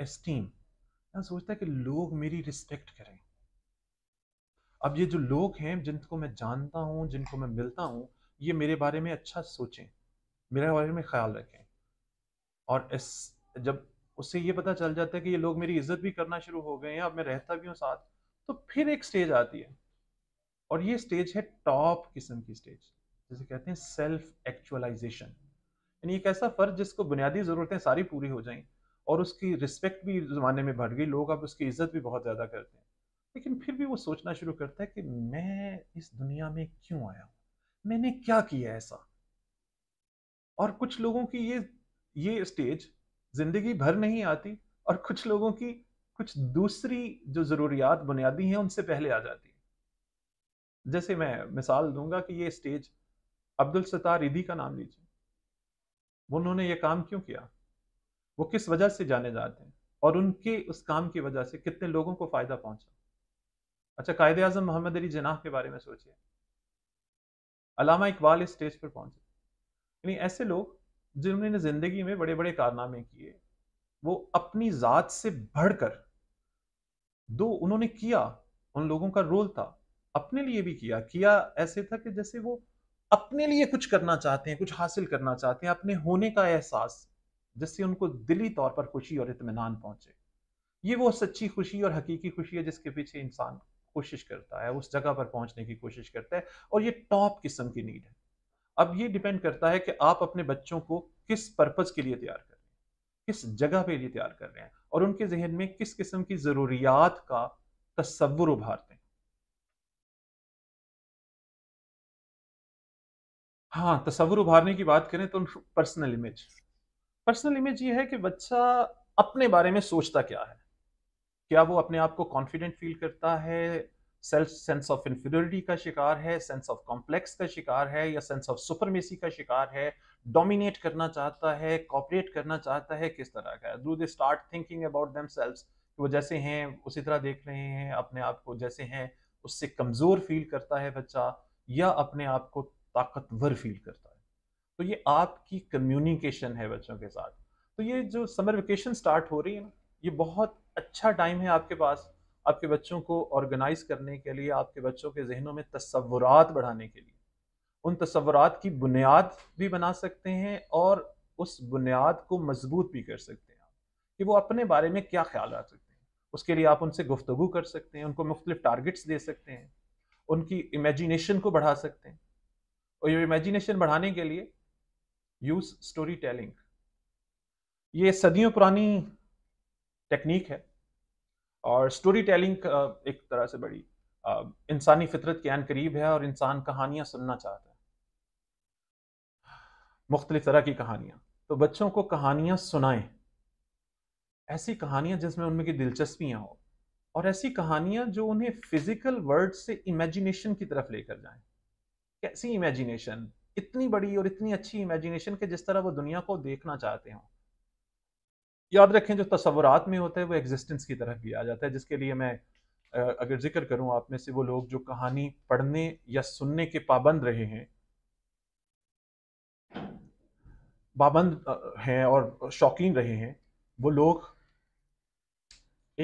एस्टीम मैं सोचता है कि लोग मेरी रिस्पेक्ट करें अब ये जो लोग हैं जिनको मैं जानता हूँ जिनको मैं मिलता हूँ ये मेरे बारे में अच्छा सोचें मेरे बारे में ख्याल रखें और इस जब उससे ये पता चल जाता है कि ये लोग मेरी इज्जत भी करना शुरू हो गए हैं अब मैं रहता भी हूँ साथ तो फिर एक स्टेज आती है और ये स्टेज है टॉप किस्म की स्टेज जिसे कहते हैं सेल्फ एक्चुअलाइजेशन यानी एक ऐसा फर्ज जिसको बुनियादी ज़रूरतें सारी पूरी हो जाएं और उसकी रिस्पेक्ट भी ज़माने में बढ़ गई लोग अब उसकी इज्जत भी बहुत ज़्यादा करते हैं लेकिन फिर भी वो सोचना शुरू करता है कि मैं इस दुनिया में क्यों आया हूँ मैंने क्या किया ऐसा और कुछ लोगों की ये ये स्टेज ज़िंदगी भर नहीं आती और कुछ लोगों की कुछ दूसरी जो ज़रूरियात बुनियादी हैं उनसे पहले आ जाती है जैसे मैं मिसाल दूंगा कि ये स्टेज अब्दुल सतार ईदी का नाम लीजिए उन्होंने ये काम क्यों किया वो किस वजह से जाने जाते हैं और उनके उस काम की वजह से कितने लोगों को फ़ायदा पहुंचा अच्छा कायदे आजम मोहम्मद अली जनाह के बारे में सोचिए अलामा इकबाल इस स्टेज पर पहुंचे यानी ऐसे लोग जिन्होंने ज़िंदगी में बड़े बड़े कारनामे किए वो अपनी ज़ात से बढ़कर दो उन्होंने किया उन लोगों का रोल था अपने लिए भी किया किया ऐसे था कि जैसे वो अपने लिए कुछ करना चाहते हैं कुछ हासिल करना चाहते हैं अपने होने का एहसास जिससे उनको दिली तौर पर खुशी और इतमान पहुंचे ये वो सच्ची खुशी और हकीकी खुशी है जिसके पीछे इंसान कोशिश करता है उस जगह पर पहुंचने की कोशिश करता है और ये टॉप किस्म की नीड है अब ये डिपेंड करता है कि आप अपने बच्चों को किस पर्पज़ के लिए तैयार कर रहे हैं किस जगह पे लिए तैयार कर रहे हैं और उनके जहन में किस किस्म की ज़रूरियात का तस्वुर उभारते हाँ तस्वुर उभारने की बात करें तो पर्सनल इमेज पर्सनल इमेज ये है कि बच्चा अपने बारे में सोचता क्या है क्या वो अपने आप को कॉन्फिडेंट फील करता है सेल्फ सेंस ऑफ इन्फीरियरिटी का शिकार है सेंस ऑफ कॉम्प्लेक्स का शिकार है या सेंस ऑफ सुपरमेसी का शिकार है डोमिनेट करना चाहता है कॉपरेट करना चाहता है किस तरह का do they start thinking about them वो जैसे हैं उसी तरह देख रहे हैं अपने आप को जैसे हैं उससे कमज़ोर फील करता है बच्चा या अपने आप को ताकतवर फील करता है तो ये आपकी कम्युनिकेशन है बच्चों के साथ तो ये जो समर वेकेशन स्टार्ट हो रही है ना ये बहुत अच्छा टाइम है आपके पास आपके बच्चों को ऑर्गेनाइज करने के लिए आपके बच्चों के जहनों में तस्वुरात बढ़ाने के लिए उन तस्वुरात की बुनियाद भी बना सकते हैं और उस बुनियाद को मजबूत भी कर सकते हैं कि वो अपने बारे में क्या ख्याल रख सकते हैं उसके लिए आप उनसे गुफ्तगू कर सकते हैं उनको मुख्तलिफ टारगेट्स दे सकते हैं उनकी इमेजिनेशन को बढ़ा सकते हैं और ये इमेजिनेशन बढ़ाने के लिए यूज स्टोरी टेलिंग ये सदियों पुरानी टेक्निक है और स्टोरी टेलिंग एक तरह से बड़ी इंसानी फितरत के अन करीब है और इंसान कहानियां सुनना चाहता है मुख्तलिफ तरह की कहानियां तो बच्चों को कहानियां सुनाएं ऐसी कहानियां जिसमें उनमें की दिलचस्पियां हो और ऐसी कहानियां जो उन्हें फिजिकल वर्ड से इमेजिनेशन की तरफ लेकर जाएं कैसी इमेजिनेशन इतनी बड़ी और इतनी अच्छी इमेजिनेशन के जिस तरह वो दुनिया को देखना चाहते हों याद रखें जो तस्वुरात में होता है वो एग्जिस्टेंस की तरफ भी आ जाता है जिसके लिए मैं अगर जिक्र करूं आप में से वो लोग जो कहानी पढ़ने या सुनने के पाबंद रहे हैं पाबंद हैं और शौकीन रहे हैं वो लोग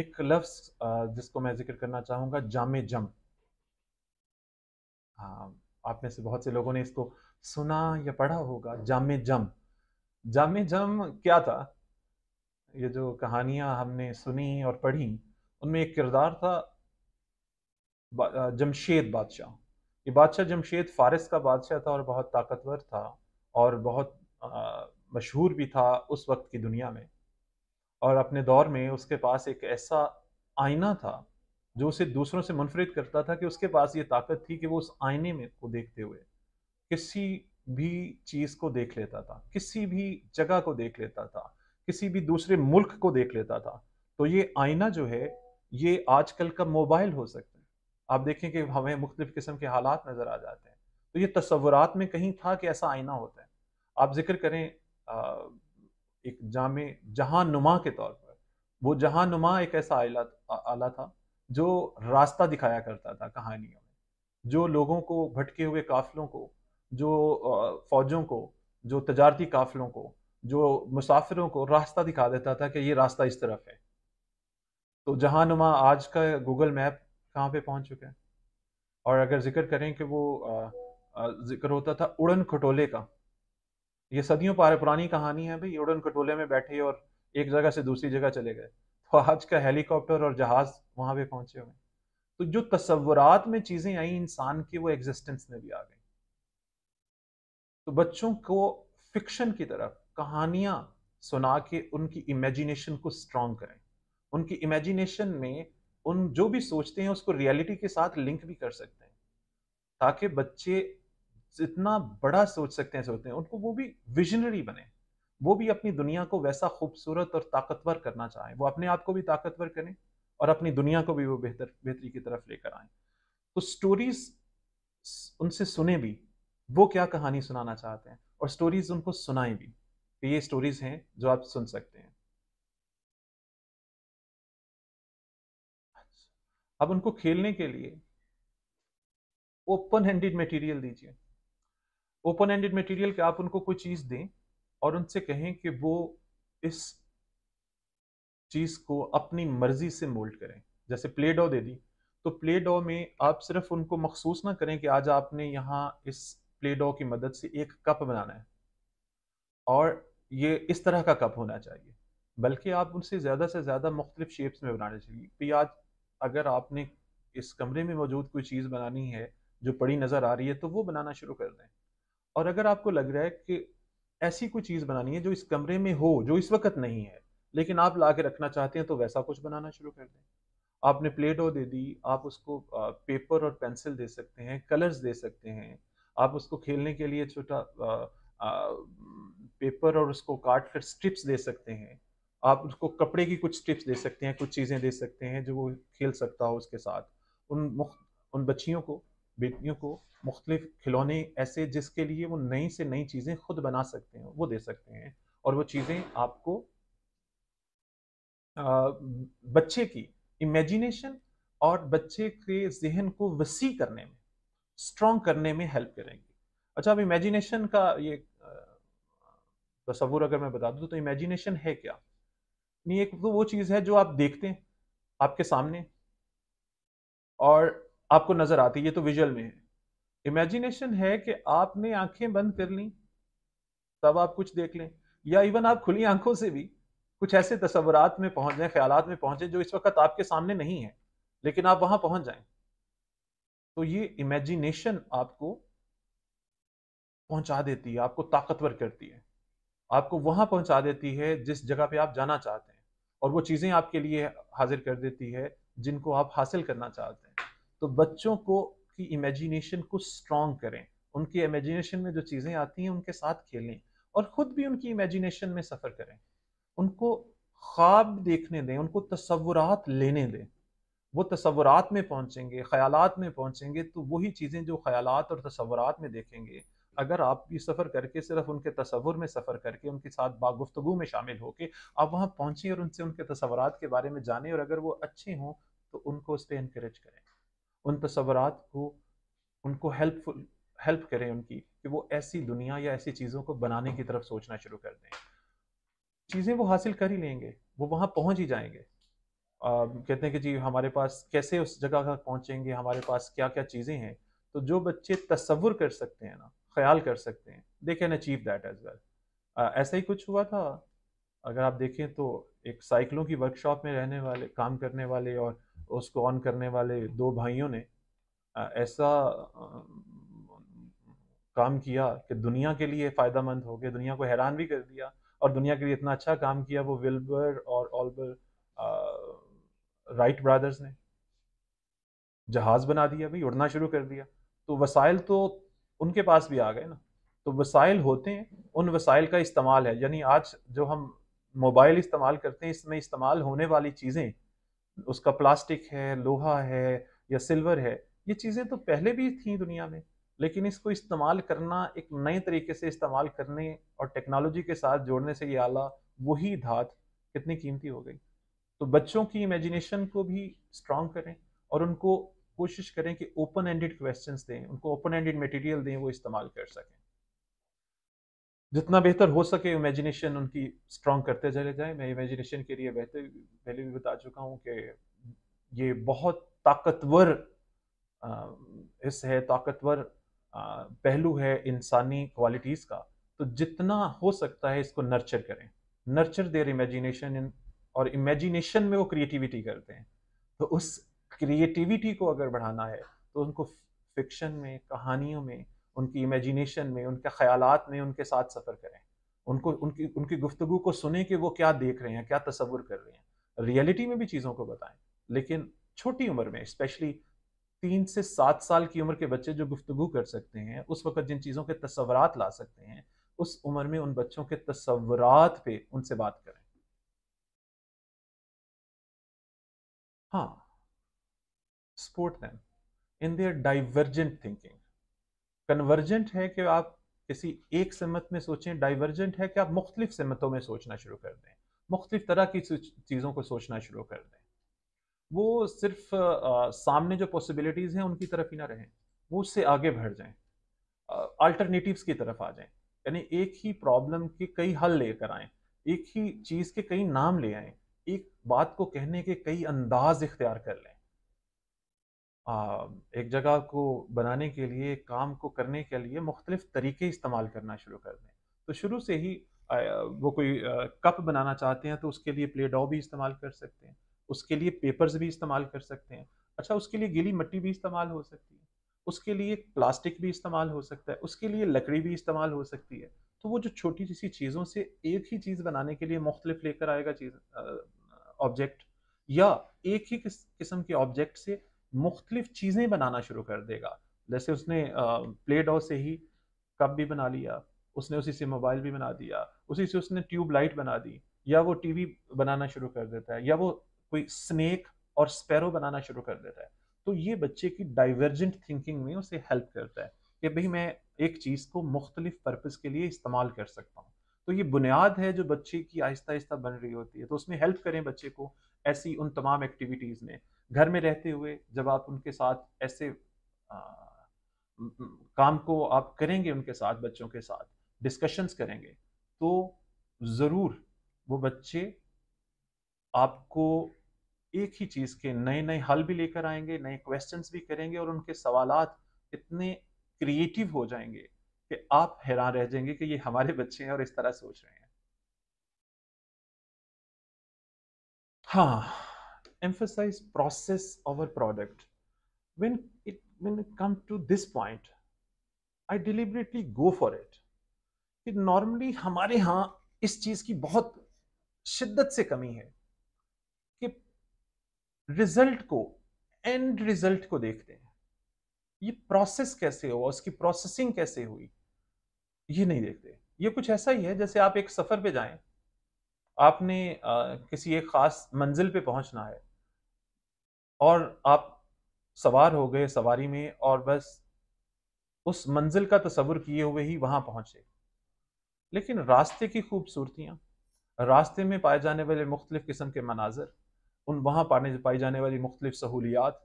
एक लफ्ज जिसको मैं जिक्र करना चाहूँगा जाम जम हाँ। आप में से बहुत से लोगों ने इसको सुना या पढ़ा होगा जाम जम जाम जम क्या था ये जो कहानियां हमने सुनी और पढ़ी उनमें एक किरदार था जमशेद बादशाह ये बादशाह जमशेद फारस का बादशाह था और बहुत ताकतवर था और बहुत मशहूर भी था उस वक्त की दुनिया में और अपने दौर में उसके पास एक ऐसा आईना था जो उसे दूसरों से मुनफरद करता था कि उसके पास ये ताकत थी कि वो उस आईने में को देखते हुए किसी भी चीज़ को देख लेता था किसी भी जगह को देख लेता था किसी भी दूसरे मुल्क को देख लेता था तो ये आईना जो है ये आजकल का मोबाइल हो सकता है आप देखें कि हमें मुख्तलिफ़ किस्म के हालात नज़र आ जाते हैं तो ये तस्वुरात में कहीं था कि ऐसा आईना होता है आप जिक्र करें आ, एक जाम जहाँ नुमा के तौर पर वो जहाँ नुमा एक ऐसा आला आला था जो रास्ता दिखाया करता था कहानियों में जो लोगों को भटके हुए काफिलों को जो फौजों को जो तजारती काफिलों को जो मुसाफिरों को रास्ता दिखा देता था कि ये रास्ता इस तरफ है तो जहां नुमा आज का गूगल मैप कहाँ पे पहुंच चुका है और अगर जिक्र करें कि वो जिक्र होता था उड़न खटोले का ये सदियों पार पुरानी कहानी है भाई उड़न खटोले में बैठे और एक जगह से दूसरी जगह चले गए तो आज का हेलीकॉप्टर और जहाज वहां पे पहुंचे हुए तो जो तस्वुरात में चीजें आई इंसान की वो एग्जिस्टेंस में भी आ गई तो बच्चों को फिक्शन की तरफ कहानियां सुना के उनकी इमेजिनेशन को स्ट्रांग करें उनकी इमेजिनेशन में उन जो भी सोचते हैं उसको रियलिटी के साथ लिंक भी कर सकते हैं ताकि बच्चे जितना बड़ा सोच सकते हैं सोचते हैं उनको वो भी विजनरी बने वो भी अपनी दुनिया को वैसा खूबसूरत और ताकतवर करना चाहें वो अपने आप को भी ताकतवर करें और अपनी दुनिया को भी वो बेहतर बेहतरी की तरफ लेकर आए तो स्टोरीज उनसे सुने भी वो क्या कहानी सुनाना चाहते हैं और स्टोरीज उनको सुनाएं भी तो ये स्टोरीज हैं जो आप सुन सकते हैं अच्छा। अब उनको खेलने के लिए ओपन हैंडेड मटेरियल दीजिए ओपन हैंडेड मटेरियल के आप उनको कोई चीज़ दें और उनसे कहें कि वो इस चीज़ को अपनी मर्जी से मोल्ड करें जैसे प्ले डॉ दे दी तो प्ले डॉ में आप सिर्फ उनको मखसूस ना करें कि आज आपने यहाँ इस प्ले डॉ की मदद से एक कप बनाना है और ये इस तरह का कप होना चाहिए बल्कि आप उनसे ज़्यादा से ज़्यादा मुख्तलिफ शेप्स में बनाने चाहिए कि आज अगर आपने इस कमरे में मौजूद कोई चीज़ बनानी है जो पड़ी नज़र आ रही है तो वो बनाना शुरू कर दें और अगर आपको लग रहा है कि ऐसी कोई चीज़ बनानी है जो इस कमरे में हो जो इस वक्त नहीं है लेकिन आप ला के रखना चाहते हैं तो वैसा कुछ बनाना शुरू कर दें आपने प्ले दे दी आप उसको पेपर और पेंसिल दे सकते हैं कलर्स दे सकते हैं आप उसको खेलने के लिए छोटा पेपर और उसको काट कर स्ट्रिप्स दे सकते हैं आप उसको कपड़े की कुछ स्ट्रिप्स दे सकते हैं कुछ चीज़ें दे सकते हैं जो वो खेल सकता हो उसके साथ उन मुख उन बच्चियों को बेटियों को मुख्तलिफ खिलौने ऐसे जिसके लिए वो नई से नई चीज़ें खुद बना सकते हैं वो दे सकते हैं और वो चीज़ें आपको बच्चे की इमेजिनेशन और बच्चे के जहन को वसी करने में स्ट्रॉन्ग करने में हेल्प करेंगी अच्छा अब इमेजिनेशन का ये तस्वूर अगर मैं बता दूँ तो इमेजिनेशन है क्या नहीं एक तो वो चीज़ है जो आप देखते हैं आपके सामने और आपको नज़र आती है ये तो विजुअल में है इमेजिनेशन है कि आपने आंखें बंद कर ली तब आप कुछ देख लें या इवन आप खुली आंखों से भी कुछ ऐसे तस्वरत में पहुंच जाए ख्याल में पहुंचे जो इस वक्त आपके सामने नहीं है लेकिन आप वहां पहुंच जाए तो ये इमेजिनेशन आपको पहुंचा देती है आपको ताकतवर करती है आपको वहां पहुंचा देती है जिस जगह पे आप जाना चाहते हैं और वो चीजें आपके लिए हाजिर कर देती है जिनको आप हासिल करना चाहते हैं तो बच्चों को की इमेजिनेशन को स्ट्रॉन्ग करें उनकी इमेजिनेशन में जो चीजें आती हैं उनके साथ खेलें और खुद भी उनकी इमेजिनेशन में सफर करें उनको ख्वाब देखने दें उनको तस्वुरात लेने दें वो तस्वुरात में पहुंचेंगे ख्यालात में पहुंचेंगे तो वही चीज़ें जो ख्यालात और तस्वुरात में देखेंगे अगर आप भी सफ़र करके सिर्फ उनके तस्वुर में सफ़र करके उनके साथ बागुफ्तु में शामिल होकर आप वहाँ पहुँचें और उनसे उनके तस्वुरात के बारे में जानें और अगर वो अच्छे हों तो उनको उस पर इंक्रेज करें उन तस्वुरात को उनको हेल्पफुल हेल्प करें उनकी कि वो ऐसी दुनिया या ऐसी चीज़ों को बनाने की तरफ सोचना शुरू कर दें चीज़ें वो हासिल कर ही लेंगे वो वहाँ पहुँच ही जाएंगे Uh, कहते हैं कि जी हमारे पास कैसे उस जगह तक पहुँचेंगे हमारे पास क्या क्या चीज़ें हैं तो जो बच्चे तस्वुर कर सकते हैं ना ख्याल कर सकते हैं they can achieve that as well ऐसा ही कुछ हुआ था अगर आप देखें तो एक साइकिलों की वर्कशॉप में रहने वाले काम करने वाले और उसको ऑन करने वाले दो भाइयों ने uh, ऐसा uh, काम किया कि दुनिया के लिए फ़ायदा मंद हो गया दुनिया को हैरान भी कर दिया और दुनिया के लिए इतना अच्छा काम किया वो विल्बर और ऑलबर राइट ब्रदर्स ने जहाज बना दिया भाई उड़ना शुरू कर दिया तो वसाइल तो उनके पास भी आ गए ना तो वसाइल होते हैं उन वसाइल का इस्तेमाल है यानी आज जो हम मोबाइल इस्तेमाल करते हैं इसमें इस्तेमाल होने वाली चीज़ें उसका प्लास्टिक है लोहा है या सिल्वर है ये चीज़ें तो पहले भी थी दुनिया में लेकिन इसको इस्तेमाल करना एक नए तरीके से इस्तेमाल करने और टेक्नोलॉजी के साथ जोड़ने से ये आला वही धात कितनी कीमती हो गई तो बच्चों की इमेजिनेशन को भी स्ट्रांग करें और उनको कोशिश करें कि ओपन एंडेड क्वेश्चन दें उनको ओपन एंडेड मटेरियल दें वो इस्तेमाल कर सकें जितना बेहतर हो सके इमेजिनेशन उनकी स्ट्रांग करते चले जाए मैं इमेजिनेशन के लिए बेहतर पहले भी बता चुका हूँ कि ये बहुत ताकतवर इस है ताकतवर पहलू है इंसानी क्वालिटीज़ का तो जितना हो सकता है इसको नर्चर करें नर्चर देर इमेजिनेशन इन और इमेजिनेशन में वो क्रिएटिविटी करते हैं तो उस क्रिएटिविटी को अगर बढ़ाना है तो उनको फिक्शन में कहानियों में उनकी इमेजिनेशन में उनके ख्यालात में उनके साथ सफ़र करें उनको उनकी उनकी गुफ्तु को सुने कि वो क्या देख रहे हैं क्या तस्वुर कर रहे हैं रियलिटी में भी चीज़ों को बताएं लेकिन छोटी उम्र में स्पेशली तीन से सात साल की उम्र के बच्चे जो गुफ्तगु कर सकते हैं उस वक्त जिन चीज़ों के तस्वरत ला सकते हैं उस उम्र में उन बच्चों के तस्वरत पे उनसे बात करें हाँ support them in their divergent thinking convergent है कि आप किसी एक समत में सोचें डाइवर्जेंट है कि आप मुख्तलिफ समतों में सोचना शुरू कर दें मुख्तलिफ तरह की चीज़ों को सोचना शुरू कर दें वो सिर्फ सामने जो पॉसिबिलिटीज़ हैं उनकी तरफ ही ना रहें वो उससे आगे बढ़ जाएं अल्टरनेटिव्स की तरफ आ जाएं यानी एक ही प्रॉब्लम के कई हल लेकर आएं एक ही चीज़ के कई नाम ले आए एक बात को कहने के कई अंदाज इख्तियार कर लें आ, एक जगह को बनाने के लिए काम को करने के लिए मुख्तलिफ तरीके इस्तेमाल करना शुरू कर दें तो शुरू से ही आ, वो कोई आ, कप बनाना चाहते हैं तो उसके लिए प्ले डॉ भी इस्तेमाल कर सकते हैं उसके लिए पेपर्स भी इस्तेमाल कर सकते हैं अच्छा उसके लिए गीली मिट्टी भी इस्तेमाल हो सकती है उसके लिए प्लास्टिक भी इस्तेमाल हो सकता है उसके लिए लकड़ी भी इस्तेमाल हो सकती है तो वो जो छोटी सी चीज़ों से एक ही चीज़ बनाने के लिए मुख्तलिफ लेकर आएगा चीज़ ऑब्जेक्ट या एक ही किस किस्म के ऑब्जेक्ट से मुख्तलिफ चीज़ें बनाना शुरू कर देगा जैसे उसने प्ले डॉ से ही कप भी बना लिया उसने उसी से मोबाइल भी बना दिया उसी से उसने ट्यूब लाइट बना दी या वो टीवी बनाना शुरू कर देता है या वो कोई स्नेक और स्पैरो बनाना शुरू कर देता है तो ये बच्चे की डाइवर्जेंट थिंकिंग में उसे हेल्प करता है कि भाई मैं एक चीज़ को मुख्तलिफ पर्पज़ के लिए इस्तेमाल कर सकता हूँ तो ये बुनियाद है जो बच्चे की आहिस्ता आहिस्ता बन रही होती है तो उसमें हेल्प करें बच्चे को ऐसी उन तमाम एक्टिविटीज़ में घर में रहते हुए जब आप उनके साथ ऐसे आ, काम को आप करेंगे उनके साथ बच्चों के साथ डिस्कशंस करेंगे तो ज़रूर वो बच्चे आपको एक ही चीज़ के नए नए हल भी लेकर आएंगे नए क्वेश्चंस भी करेंगे और उनके सवाल इतने क्रिएटिव हो जाएंगे कि आप हैरान रह जाएंगे कि ये हमारे बच्चे हैं और इस तरह सोच रहे हैं हाँ emphasise process over product when it when it come to this point i deliberately go for कि नॉर्मली हमारे यहाँ इस चीज़ की बहुत शिद्दत से कमी है रिजल्ट को एंड रिजल्ट को देखते हैं ये प्रोसेस कैसे हुआ उसकी प्रोसेसिंग कैसे हुई ये नहीं देखते ये कुछ ऐसा ही है जैसे आप एक सफर पे जाएं आपने आ, किसी एक खास मंजिल पे पहुंचना है और आप सवार हो गए सवारी में और बस उस मंजिल का तस्वुर किए हुए ही वहां पहुंचे लेकिन रास्ते की खूबसूरतियाँ रास्ते में पाए जाने वाले मुख्तलिफ़ किस्म के मनाजर उन वहाँ पाने पाई जाने वाली मुख्तलिफ सहूलियात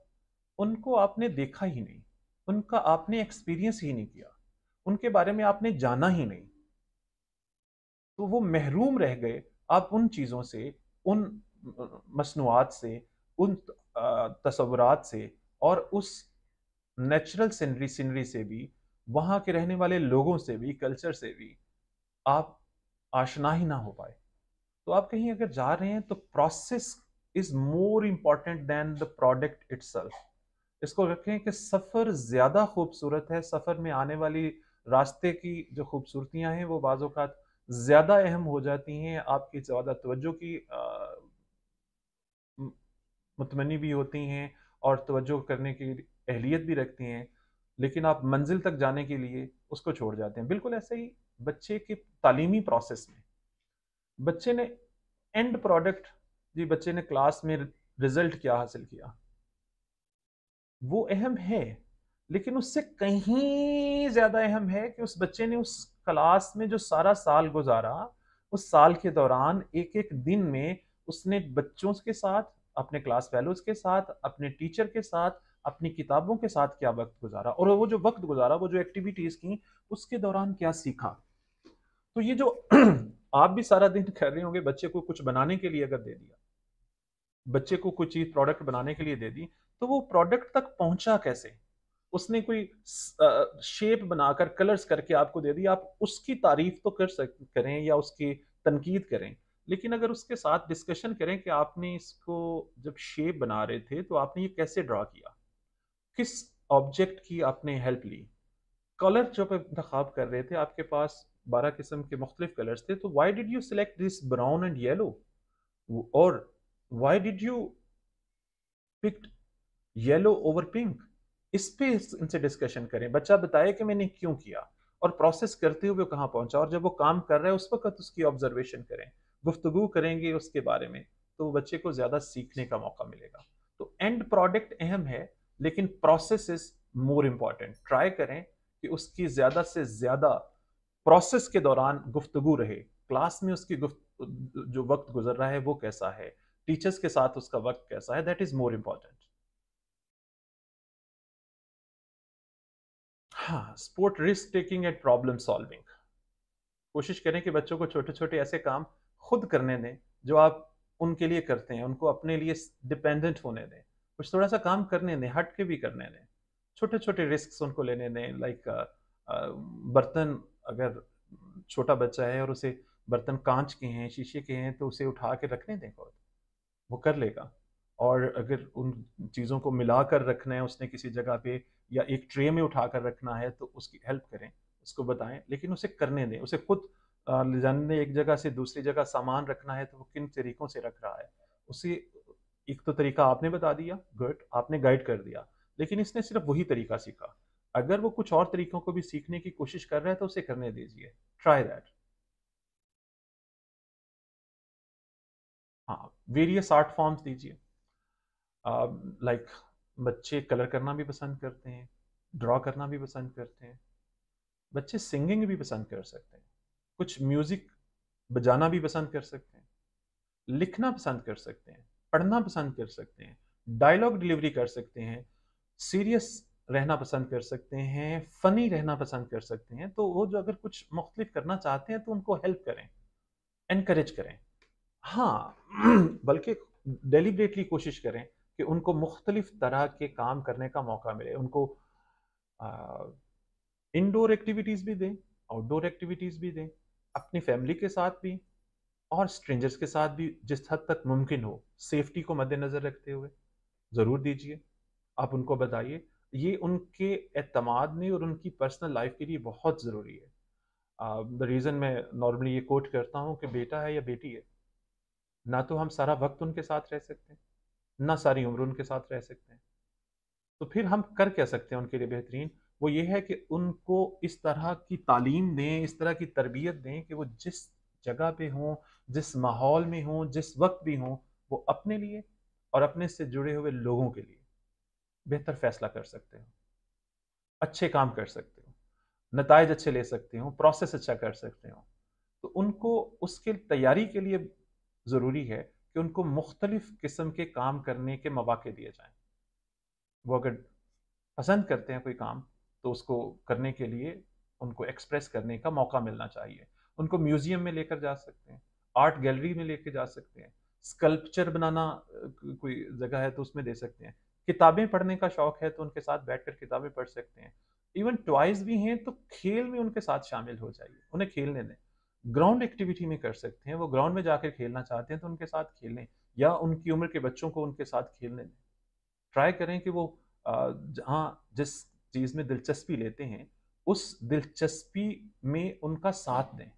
उनको आपने देखा ही नहीं उनका आपने एक्सपीरियंस ही नहीं किया उनके बारे में आपने जाना ही नहीं तो वो महरूम रह गए आप उन चीज़ों से उन मसनूआत से उन तस्वरत से और उस नेचुरल सीनरी सीनरी से भी वहाँ के रहने वाले लोगों से भी कल्चर से भी आप आशना ही ना हो पाए तो आप कहीं अगर जा रहे हैं तो process is more important than the product it इसको रखें कि सफ़र ज़्यादा खूबसूरत है सफ़र में आने वाली रास्ते की जो खूबसूरतियाँ हैं वो बाज़ ज़्यादा अहम हो जाती हैं आपकी ज़्यादा तवज्जो की मतमनी भी होती हैं और तवज्जो करने की अहलियत भी रखती हैं लेकिन आप मंजिल तक जाने के लिए उसको छोड़ जाते हैं बिल्कुल ऐसे ही बच्चे के तालीमी प्रोसेस में बच्चे ने एंड प्रोडक्ट जी बच्चे ने क्लास में रिजल्ट क्या हासिल किया वो अहम है लेकिन उससे कहीं ज़्यादा अहम है कि उस बच्चे ने उस क्लास में जो सारा साल गुजारा उस साल के दौरान एक एक दिन में उसने बच्चों के साथ अपने क्लास फेलोज के साथ अपने टीचर के साथ अपनी किताबों के साथ क्या वक्त गुजारा और वो जो वक्त गुजारा वो जो एक्टिविटीज़ की उसके दौरान क्या सीखा तो ये जो आप भी सारा दिन कर रहे होंगे बच्चे को कुछ बनाने के लिए अगर दे दिया बच्चे को कोई चीज प्रोडक्ट बनाने के लिए दे दी तो वो प्रोडक्ट तक पहुंचा कैसे उसने कोई शेप बनाकर कलर्स करके आपको दे दी आप उसकी तारीफ तो कर सक करें या उसकी तनकीद करें लेकिन अगर उसके साथ डिस्कशन करें कि आपने इसको जब शेप बना रहे थे तो आपने ये कैसे ड्रा किया किस ऑब्जेक्ट की आपने हेल्प ली कलर जब इंतखब कर रहे थे आपके पास बारह किस्म के मुख्तलिफ कलर्स थे तो why did you select this brown and yellow और why did you picked yellow over pink इस पे इनसे डिस्कशन करें बच्चा बताए कि मैंने क्यों किया और प्रोसेस करते हुए कहां पहुंचा और जब वो काम कर रहा है उस वक्त उसकी ऑब्जर्वेशन करें गुफ्तगु करेंगे उसके बारे में तो बच्चे को ज़्यादा सीखने का मौका मिलेगा तो एंड प्रोडक्ट अहम है लेकिन process is more important try करें कि उसकी ज़्यादा से ज़्यादा प्रोसेस के दौरान गुफ्तगु रहे क्लास में उसकी गुफ्त जो वक्त गुजर रहा है वो कैसा है टीचर्स के साथ उसका वक्त कैसा है दैट इज मोर इम्पॉर्टेंट हाँ support risk taking and problem solving कोशिश करें कि बच्चों को छोटे छोटे ऐसे काम खुद करने दें जो आप उनके लिए करते हैं उनको अपने लिए डिपेंडेंट होने दें कुछ थोड़ा सा काम करने दें हट के भी करने दें छोटे छोटे रिस्क उनको लेने दें लाइक बर्तन अगर छोटा बच्चा है और उसे बर्तन कांच के हैं शीशे के हैं तो उसे उठा के रखने दें खुद वो कर लेगा और अगर उन चीज़ों को मिला कर रखना है उसने किसी जगह पे या एक ट्रे में उठा कर रखना है तो उसकी हेल्प करें उसको बताएं लेकिन उसे करने दें उसे खुद ले जाने दें एक जगह से दूसरी जगह सामान रखना है तो वो किन तरीक़ों से रख रहा है उसे एक तो तरीका आपने बता दिया गुड आपने गाइड कर दिया लेकिन इसने सिर्फ वही तरीका सीखा अगर वो कुछ और तरीकों को भी सीखने की कोशिश कर रहा है तो उसे करने दीजिए ट्राई दैट हाँ वेरियस आर्ट फॉर्म्स दीजिए लाइक बच्चे कलर करना भी पसंद करते हैं ड्रॉ करना भी पसंद करते हैं बच्चे सिंगिंग भी पसंद कर सकते हैं कुछ म्यूज़िक बजाना भी पसंद कर सकते हैं लिखना पसंद कर सकते हैं पढ़ना पसंद कर सकते हैं डायलॉग डिलीवरी कर सकते हैं सीरियस रहना पसंद कर सकते हैं फ़नी रहना पसंद कर सकते हैं तो वो जो अगर कुछ मुख्तलिफ करना चाहते हैं तो उनको हेल्प करें इनक्रेज करें हाँ बल्कि डेलीबरेटली कोशिश करें कि उनको मुख्तलिफ तरह के काम करने का मौका मिले उनको इंडोर एक्टिविटीज़ भी दें आउटडोर एक्टिविटीज़ भी दें अपनी फैमिली के साथ भी और स्ट्रेंजर्स के साथ भी जिस हद तक मुमकिन हो सेफ्टी को मद्देनज़र रखते हुए ज़रूर दीजिए आप उनको बताइए ये उनके अतमाद में और उनकी पर्सनल लाइफ के लिए बहुत ज़रूरी है द रीज़न मैं नॉर्मली ये कोट करता हूँ कि बेटा है या बेटी है ना तो हम सारा वक्त उनके साथ रह सकते हैं ना सारी उम्र उनके साथ रह सकते हैं तो फिर हम कर क्या सकते हैं उनके लिए बेहतरीन वो ये है कि उनको इस तरह की तालीम दें इस तरह की तरबियत दें कि वो जिस जगह पे हों जिस माहौल में हों जिस वक्त भी हों वो अपने लिए और अपने से जुड़े हुए लोगों के लिए बेहतर फैसला कर सकते हो अच्छे काम कर सकते हो नतज अच्छे ले सकते हो प्रोसेस अच्छा कर सकते हो तो उनको उसके तैयारी के लिए ज़रूरी है कि उनको मुख्तलिफ़ किस्म के काम करने के मौाक़े दिए जाएँ वो अगर पसंद करते हैं कोई काम तो उसको करने के लिए उनको एक्सप्रेस करने का मौका मिलना चाहिए उनको म्यूज़ियम में लेकर जा सकते हैं आर्ट गैलरी में लेकर जा सकते हैं स्कल्पचर बनाना कोई जगह है तो उसमें दे सकते हैं किताबें पढ़ने का शौक़ है तो उनके साथ बैठकर किताबें पढ़ सकते हैं इवन टॉयज़ भी हैं तो खेल में उनके साथ शामिल हो जाइए उन्हें खेलने दें ग्राउंड एक्टिविटी में कर सकते हैं वो ग्राउंड में जाकर खेलना चाहते हैं तो उनके साथ खेलें या उनकी उम्र के बच्चों को उनके साथ खेलने दें ट्राई करें कि वो जहाँ जिस चीज़ में दिलचस्पी लेते हैं उस दिलचस्पी में उनका साथ दें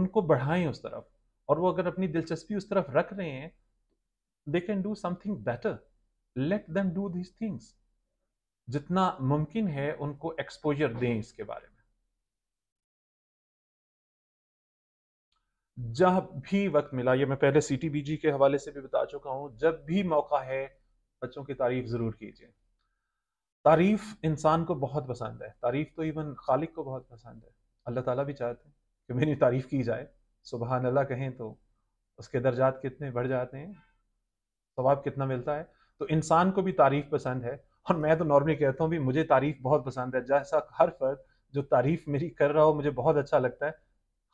उनको बढ़ाएं उस तरफ और वो अगर अपनी दिलचस्पी उस तरफ रख रहे हैं they can do something better let them do these things जितना मुमकिन है उनको एक्सपोजर दें इसके बारे में जब भी वक्त मिला ये मैं पहले सी टी के हवाले से भी बता चुका हूँ जब भी मौका है बच्चों की तारीफ ज़रूर कीजिए तारीफ इंसान को बहुत पसंद है तारीफ तो इवन खालिक को बहुत पसंद है अल्लाह ताला भी चाहते हैं कि मेरी तारीफ की जाए सुबह अल्लाह कहें तो उसके दर्जात कितने बढ़ जाते हैं सवाब कितना मिलता है तो इंसान को भी तारीफ पसंद है और मैं तो नॉर्मली कहता हूँ भी मुझे तारीफ बहुत पसंद है जैसा हर फर्द जो तारीफ मेरी कर रहा हो मुझे बहुत अच्छा लगता है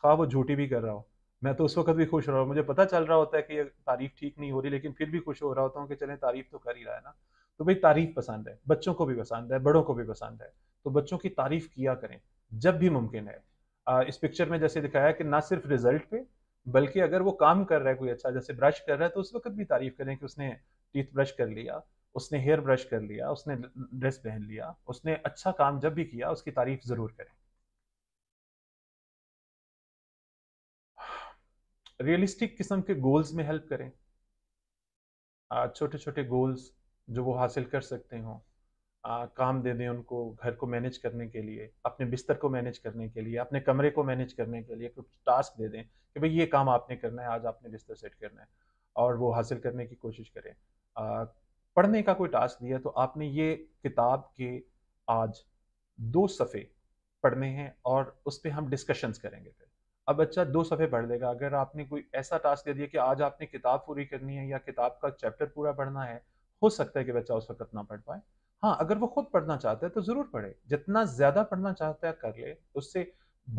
खा वो झूठी भी कर रहा हो मैं तो उस वक्त भी खुश हो रहा हूँ मुझे पता चल रहा होता है कि ये तारीफ ठीक नहीं हो रही लेकिन फिर भी खुश हो रहा होता हूँ कि चले तारीफ तो कर ही रहा है ना तो भाई तारीफ पसंद है बच्चों को भी पसंद है बड़ों को भी पसंद है तो बच्चों की तारीफ किया करें जब भी मुमकिन है इस पिक्चर में जैसे दिखाया कि ना सिर्फ रिजल्ट पे बल्कि अगर वो काम कर रहा है कोई अच्छा जैसे ब्रश कर रहा है तो उस वक्त भी तारीफ करें कि उसने टीथ ब्रश कर लिया उसने हेयर ब्रश कर लिया उसने ड्रेस पहन लिया उसने अच्छा काम जब भी किया उसकी तारीफ ज़रूर करें रियलिस्टिक किस्म के गोल्स में हेल्प करें छोटे छोटे गोल्स जो वो हासिल कर सकते हों काम दे दें उनको घर को मैनेज करने के लिए अपने बिस्तर को मैनेज करने के लिए अपने कमरे को मैनेज करने के लिए कुछ टास्क दे दें कि भाई ये काम आपने करना है आज आपने बिस्तर सेट करना है और वो हासिल करने की कोशिश करें आ, पढ़ने का कोई टास्क दिया तो आपने ये किताब के आज दो सफ़े पढ़ने हैं और उस पर हम डिस्कशंस करेंगे फिर अब बच्चा दो सफ़े पढ़ लेगा अगर आपने कोई ऐसा टास्क दे दिया कि आज आपने किताब पूरी करनी है या किताब का चैप्टर पूरा पढ़ना है हो सकता है कि बच्चा उस वक्त ना पढ़ पाए हाँ अगर वो खुद पढ़ना चाहता है तो ज़रूर पढ़े जितना ज़्यादा पढ़ना चाहता है कर ले उससे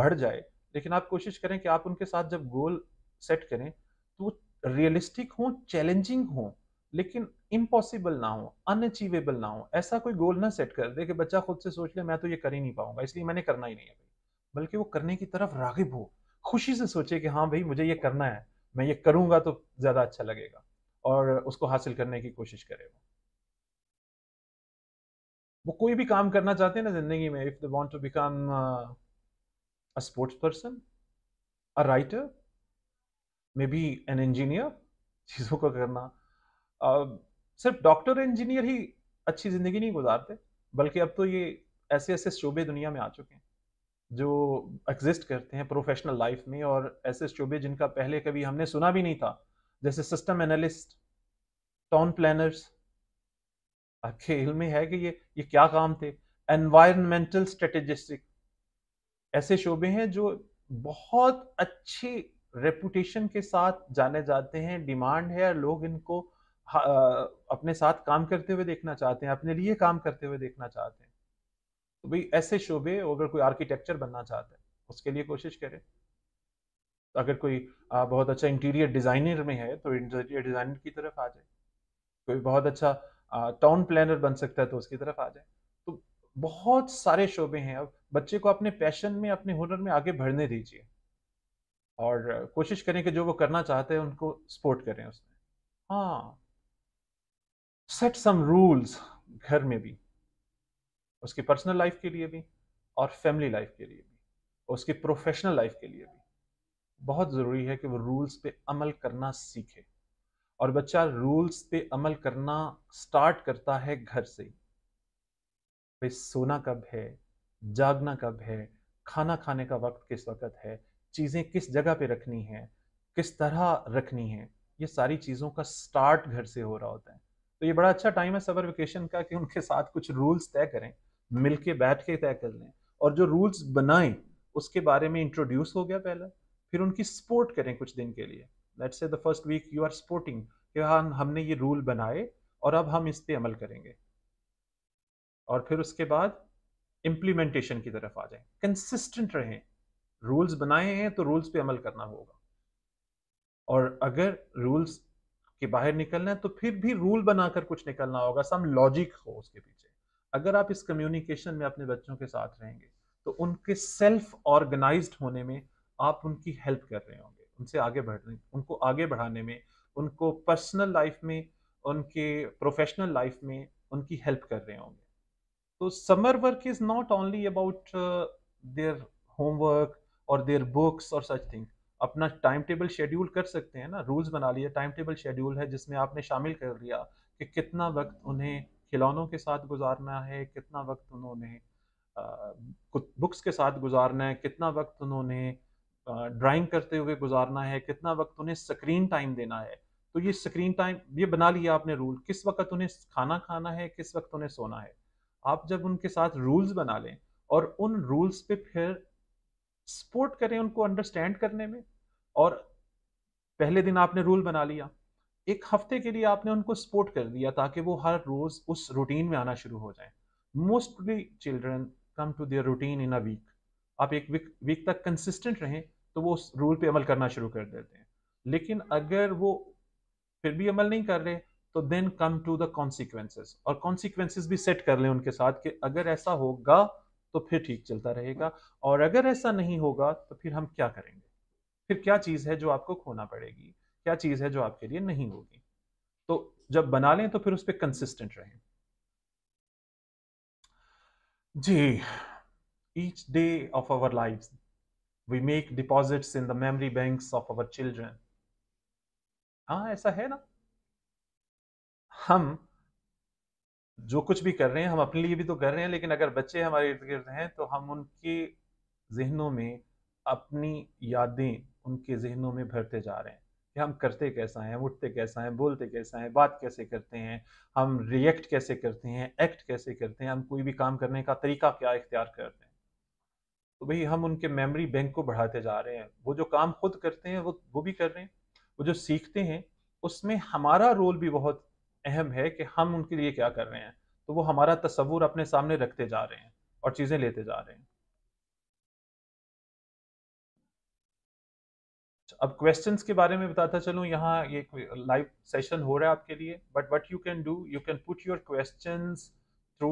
बढ़ जाए लेकिन आप कोशिश करें कि आप उनके साथ जब गोल सेट करें तो रियलिस्टिक हों चैलेंजिंग हों लेकिन इम्पॉसिबल ना हो अनअचीवेबल ना हो ऐसा कोई गोल ना सेट कर दे कि बच्चा खुद से सोच ले मैं तो ये कर ही नहीं पाऊंगा इसलिए मैंने करना ही नहीं है बल्कि वो करने की तरफ रागिब हो खुशी से सोचे कि हाँ भाई मुझे ये करना है मैं ये करूँगा तो ज़्यादा अच्छा लगेगा और उसको हासिल करने की कोशिश करे वो वो कोई भी काम करना चाहते हैं ना जिंदगी में if they want to become a sports person a writer may be an engineer चीज़ों को करना uh, सिर्फ डॉक्टर इंजीनियर ही अच्छी ज़िंदगी नहीं गुजारते बल्कि अब तो ये ऐसे ऐसे शोबे दुनिया में आ चुके हैं जो एग्जिस्ट करते हैं प्रोफेशनल लाइफ में और ऐसे शोबे जिनका पहले कभी हमने सुना भी नहीं था जैसे सिस्टम एनालिस्ट टाउन प्लानर्स आपके इल में है कि ये ये क्या काम थे एनवायरमेंटल स्ट्रेटेजिस्टिक ऐसे शोबे हैं जो बहुत अच्छी रेपुटेशन के साथ जाने जाते हैं डिमांड है और लोग इनको हाँ, अपने साथ काम करते हुए देखना चाहते हैं अपने लिए काम करते हुए देखना चाहते हैं तो भाई ऐसे शोबे अगर कोई आर्किटेक्चर बनना चाहता है उसके लिए कोशिश करें तो अगर कोई आ, बहुत अच्छा इंटीरियर डिज़ाइनर में है तो इंटीरियर डिज़ाइनर की तरफ आ जाए कोई बहुत अच्छा टाउन प्लानर बन सकता है तो उसकी तरफ आ जाए तो बहुत सारे शोबे हैं अब बच्चे को अपने पैशन में अपने हुनर में आगे बढ़ने दीजिए और कोशिश करें कि जो वो करना चाहते हैं उनको सपोर्ट करें उसमें हाँ सेट सम रूल्स घर में भी उसकी पर्सनल लाइफ के लिए भी और फैमिली लाइफ के लिए भी उसकी प्रोफेशनल लाइफ के लिए भी बहुत ज़रूरी है कि वो रूल्स पे अमल करना सीखे और बच्चा रूल्स पे अमल करना स्टार्ट करता है घर से भाई सोना कब है जागना कब है खाना खाने का वक्त किस वक्त है चीज़ें किस जगह पे रखनी है किस तरह रखनी है ये सारी चीज़ों का स्टार्ट घर से हो रहा होता है तो ये बड़ा अच्छा टाइम है सबर वेकेशन का कि उनके साथ कुछ रूल्स तय करें मिलके बैठ के तय कर लें और जो रूल्स बनाएं उसके बारे में इंट्रोड्यूस हो गया पहला फिर उनकी सपोर्ट करें कुछ दिन के लिए let's say the first week you are supporting कि हाँ हमने ये रूल बनाए और अब हम इस पर अमल करेंगे और फिर उसके बाद इम्प्लीमेंटेशन की तरफ आ जाए कंसिस्टेंट रहें रूल्स बनाए हैं तो रूल्स पे अमल करना होगा और अगर रूल्स के बाहर निकलना है तो फिर भी रूल बनाकर कुछ निकलना होगा सम लॉजिक हो उसके पीछे अगर आप इस कम्युनिकेशन में अपने बच्चों के साथ रहेंगे तो उनके सेल्फ ऑर्गेनाइज होने में आप उनकी हेल्प कर रहे होंगे उनसे आगे बढ़ने उनको आगे बढ़ाने में उनको पर्सनल लाइफ में उनके प्रोफेशनल लाइफ में उनकी हेल्प कर रहे होंगे तो summer work is not only about their homework और देयर बुक्स और सच थिंग अपना टाइम टेबल शेड्यूल कर सकते हैं ना रूल्स बना लिए टाइम टेबल शेड्यूल है जिसमें आपने शामिल कर लिया कि कितना वक्त उन्हें खिलौनों के साथ गुजारना है कितना वक्त उन्होंने बुक्स के साथ गुजारना है कितना वक्त उन्होंने ड्राइंग करते हुए गुजारना है कितना वक्त उन्हें स्क्रीन टाइम देना है तो ये स्क्रीन टाइम ये बना लिया आपने रूल किस वक्त उन्हें खाना खाना है किस वक्त उन्हें सोना है आप जब उनके साथ रूल्स बना लें और उन रूल्स पे फिर सपोर्ट करें उनको अंडरस्टैंड करने में और पहले दिन आपने रूल बना लिया एक हफ्ते के लिए आपने उनको सपोर्ट कर दिया ताकि वो हर रोज उस रूटीन में आना शुरू हो जाए mostly children come to their routine in a week आप एक वीक वीक तक कंसिस्टेंट रहें तो वो उस रूल पे अमल करना शुरू कर देते हैं लेकिन अगर वो फिर भी अमल नहीं कर रहे तो then come to the consequences और कॉन्सिक्वेंसेज भी सेट कर लें उनके साथ कि अगर ऐसा होगा तो फिर ठीक चलता रहेगा और अगर ऐसा नहीं होगा तो फिर हम क्या करेंगे फिर क्या चीज़ है जो आपको खोना पड़ेगी क्या चीज़ है जो आपके लिए नहीं होगी तो जब बना लें तो फिर उस पर कंसिस्टेंट रहें जी each day of our life we make deposits in the memory bank of our children हाँ ऐसा है ना हम जो कुछ भी कर रहे हैं हम अपने लिए भी तो कर रहे हैं लेकिन अगर बच्चे हमारे इर्द गिर्द हैं तो हम उनके जहनों में अपनी यादें उनके जहनों में भरते जा रहे हैं कि हम करते कैसा हैं उठते कैसा हैं बोलते कैसा हैं बात कैसे करते हैं हम रिएक्ट कैसे करते हैं एक्ट कैसे करते हैं हम कोई भी काम करने का तरीका क्या इख्तियार करते हैं तो भाई हम उनके मेमोरी बैंक को बढ़ाते जा रहे हैं वो जो काम खुद करते हैं वो वो भी कर रहे हैं वो जो सीखते हैं उसमें हमारा रोल भी बहुत अहम है कि हम उनके लिए क्या कर रहे हैं तो वो हमारा तस्वूर अपने सामने रखते जा रहे हैं और चीज़ें लेते जा रहे हैं अब क्वेश्चंस के बारे में बताता चलूँ यहाँ ये लाइव सेशन हो रहा है आपके लिए but what you can do you can put your questions through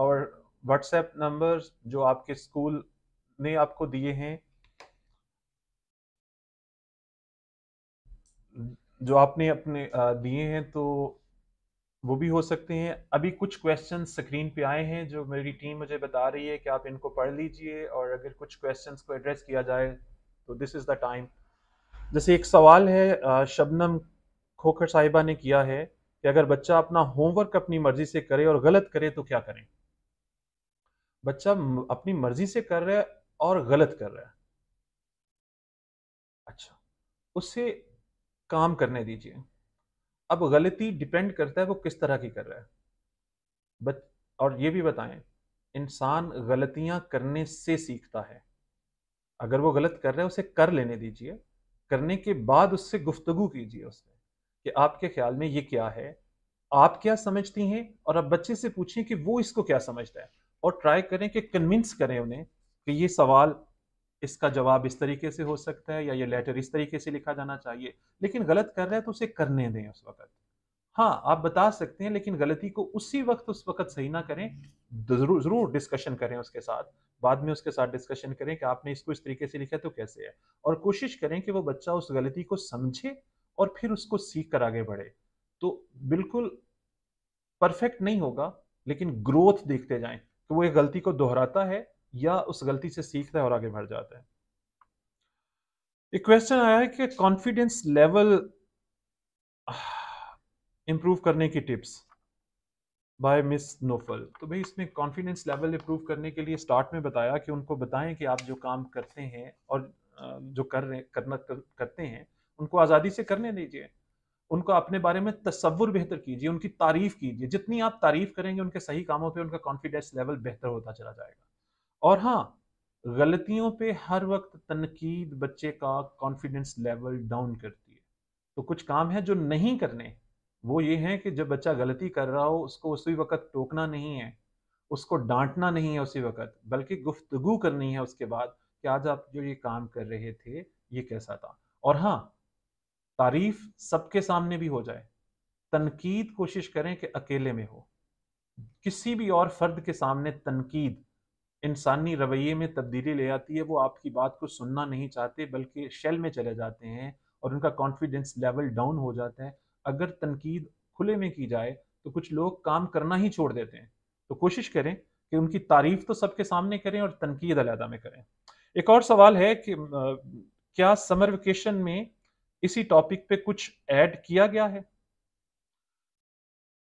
और व्हाट्सएप नंबर जो आपके स्कूल ने आपको दिए हैं जो आपने अपने uh, दिए हैं तो वो भी हो सकते हैं अभी कुछ क्वेश्चन स्क्रीन पे आए हैं जो मेरी टीम मुझे बता रही है कि आप इनको पढ़ लीजिए और अगर कुछ क्वेश्चन को एड्रेस किया जाए तो दिस इज़ द टाइम जैसे एक सवाल है शबनम खोखर साहिबा ने किया है कि अगर बच्चा अपना होमवर्क अपनी मर्जी से करे और गलत करे तो क्या करें बच्चा अपनी मर्जी से कर रहा है और गलत कर रहा है अच्छा उससे काम करने दीजिए अब गलती डिपेंड करता है वो किस तरह की कर रहा है बच और ये भी बताएं इंसान गलतियां करने से सीखता है अगर वो गलत कर रहा है उसे कर लेने दीजिए करने के बाद उससे गुफ्तगु कीजिए उससे कि आपके ख्याल में ये क्या है आप क्या समझती हैं और अब बच्चे से पूछिए कि वो इसको क्या समझता है और ट्राई करें कि कन्विंस करें उन्हें कि ये सवाल इसका जवाब इस तरीके से हो सकता है या ये लेटर इस तरीके से लिखा जाना चाहिए लेकिन गलत कर रहा है तो उसे करने दें उस वक्त हाँ आप बता सकते हैं लेकिन गलती को उसी वक्त उस वक्त सही ना करें जरूर जरूर डिस्कशन करें उसके साथ बाद में उसके साथ डिस्कशन करें कि आपने इसको इस तरीके से लिखा तो कैसे है और कोशिश करें कि वो बच्चा उस गलती को समझे और फिर उसको सीख कर आगे बढ़े तो बिल्कुल परफेक्ट नहीं होगा लेकिन ग्रोथ देखते जाए कि वो एक गलती को दोहराता है या उस गलती से सीखता है और आगे बढ़ जाता है एक क्वेश्चन आया है कि कॉन्फिडेंस लेवल इम्प्रूव करने की टिप्स बाय मिस नोफल तो भाई इसमें कॉन्फिडेंस लेवल इम्प्रूव करने के लिए स्टार्ट में बताया कि उनको बताएं कि आप जो काम करते हैं और जो कर रहे करना कर, करते हैं उनको आज़ादी से करने दीजिए उनको अपने बारे में तस्वुर बेहतर कीजिए उनकी तारीफ कीजिए जितनी आप तारीफ करेंगे उनके सही कामों पे उनका कॉन्फिडेंस लेवल बेहतर होता चला जाएगा और हाँ गलतियों पे हर वक्त तनकीद बच्चे का कॉन्फिडेंस लेवल डाउन करती है तो कुछ काम है जो नहीं करने वो ये है कि जब बच्चा गलती कर रहा हो उसको उसी वक्त टोकना नहीं है उसको डांटना नहीं है उसी वक्त बल्कि गुफ्तगु करनी है उसके बाद कि आज आप जो ये काम कर रहे थे ये कैसा था और हाँ तारीफ सबके सामने भी हो जाए तनकीद कोशिश करें कि अकेले में हो किसी भी और फर्द के सामने तनकीद इंसानी रवैये में तब्दीली ले आती है वो आपकी बात को सुनना नहीं चाहते बल्कि शेल में चले जाते हैं और उनका कॉन्फिडेंस लेवल डाउन हो जाता है अगर तनकीद खुले में की जाए तो कुछ लोग काम करना ही छोड़ देते हैं तो कोशिश करें कि उनकी तारीफ तो सबके सामने करें और तनकीद अलहदा में करें एक और सवाल है कि क्या समर वेकेशन में इसी टॉपिक पे कुछ ऐड किया गया है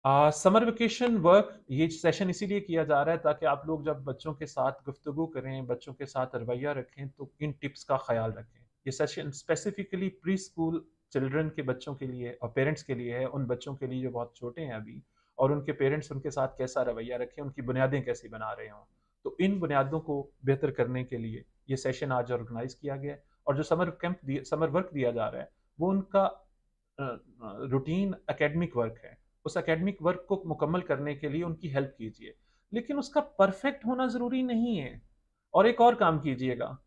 आ, समर वेकेशन वर्क ये सेशन इसीलिए किया जा रहा है ताकि आप लोग जब बच्चों के साथ गुफ्तगु करें बच्चों के साथ रवैया रखें तो इन टिप्स का ख्याल रखें ये session specifically preschool children के बच्चों के लिए और पेरेंट्स के लिए है उन बच्चों के लिए जो बहुत छोटे हैं अभी और उनके पेरेंट्स उनके साथ कैसा रवैया रखें उनकी बुनियादें कैसी बना रहे हों तो इन बुनियादों को बेहतर करने के लिए ये सेशन आज ऑर्गेनाइज किया गया और जो समर कैंप समर वर्क दिया जा रहा है वो उनका रूटीन अकेडमिक वर्क है उस अकेडमिक वर्क को मुकम्मल करने के लिए उनकी हेल्प कीजिए लेकिन उसका परफेक्ट होना ज़रूरी नहीं है और एक और काम कीजिएगा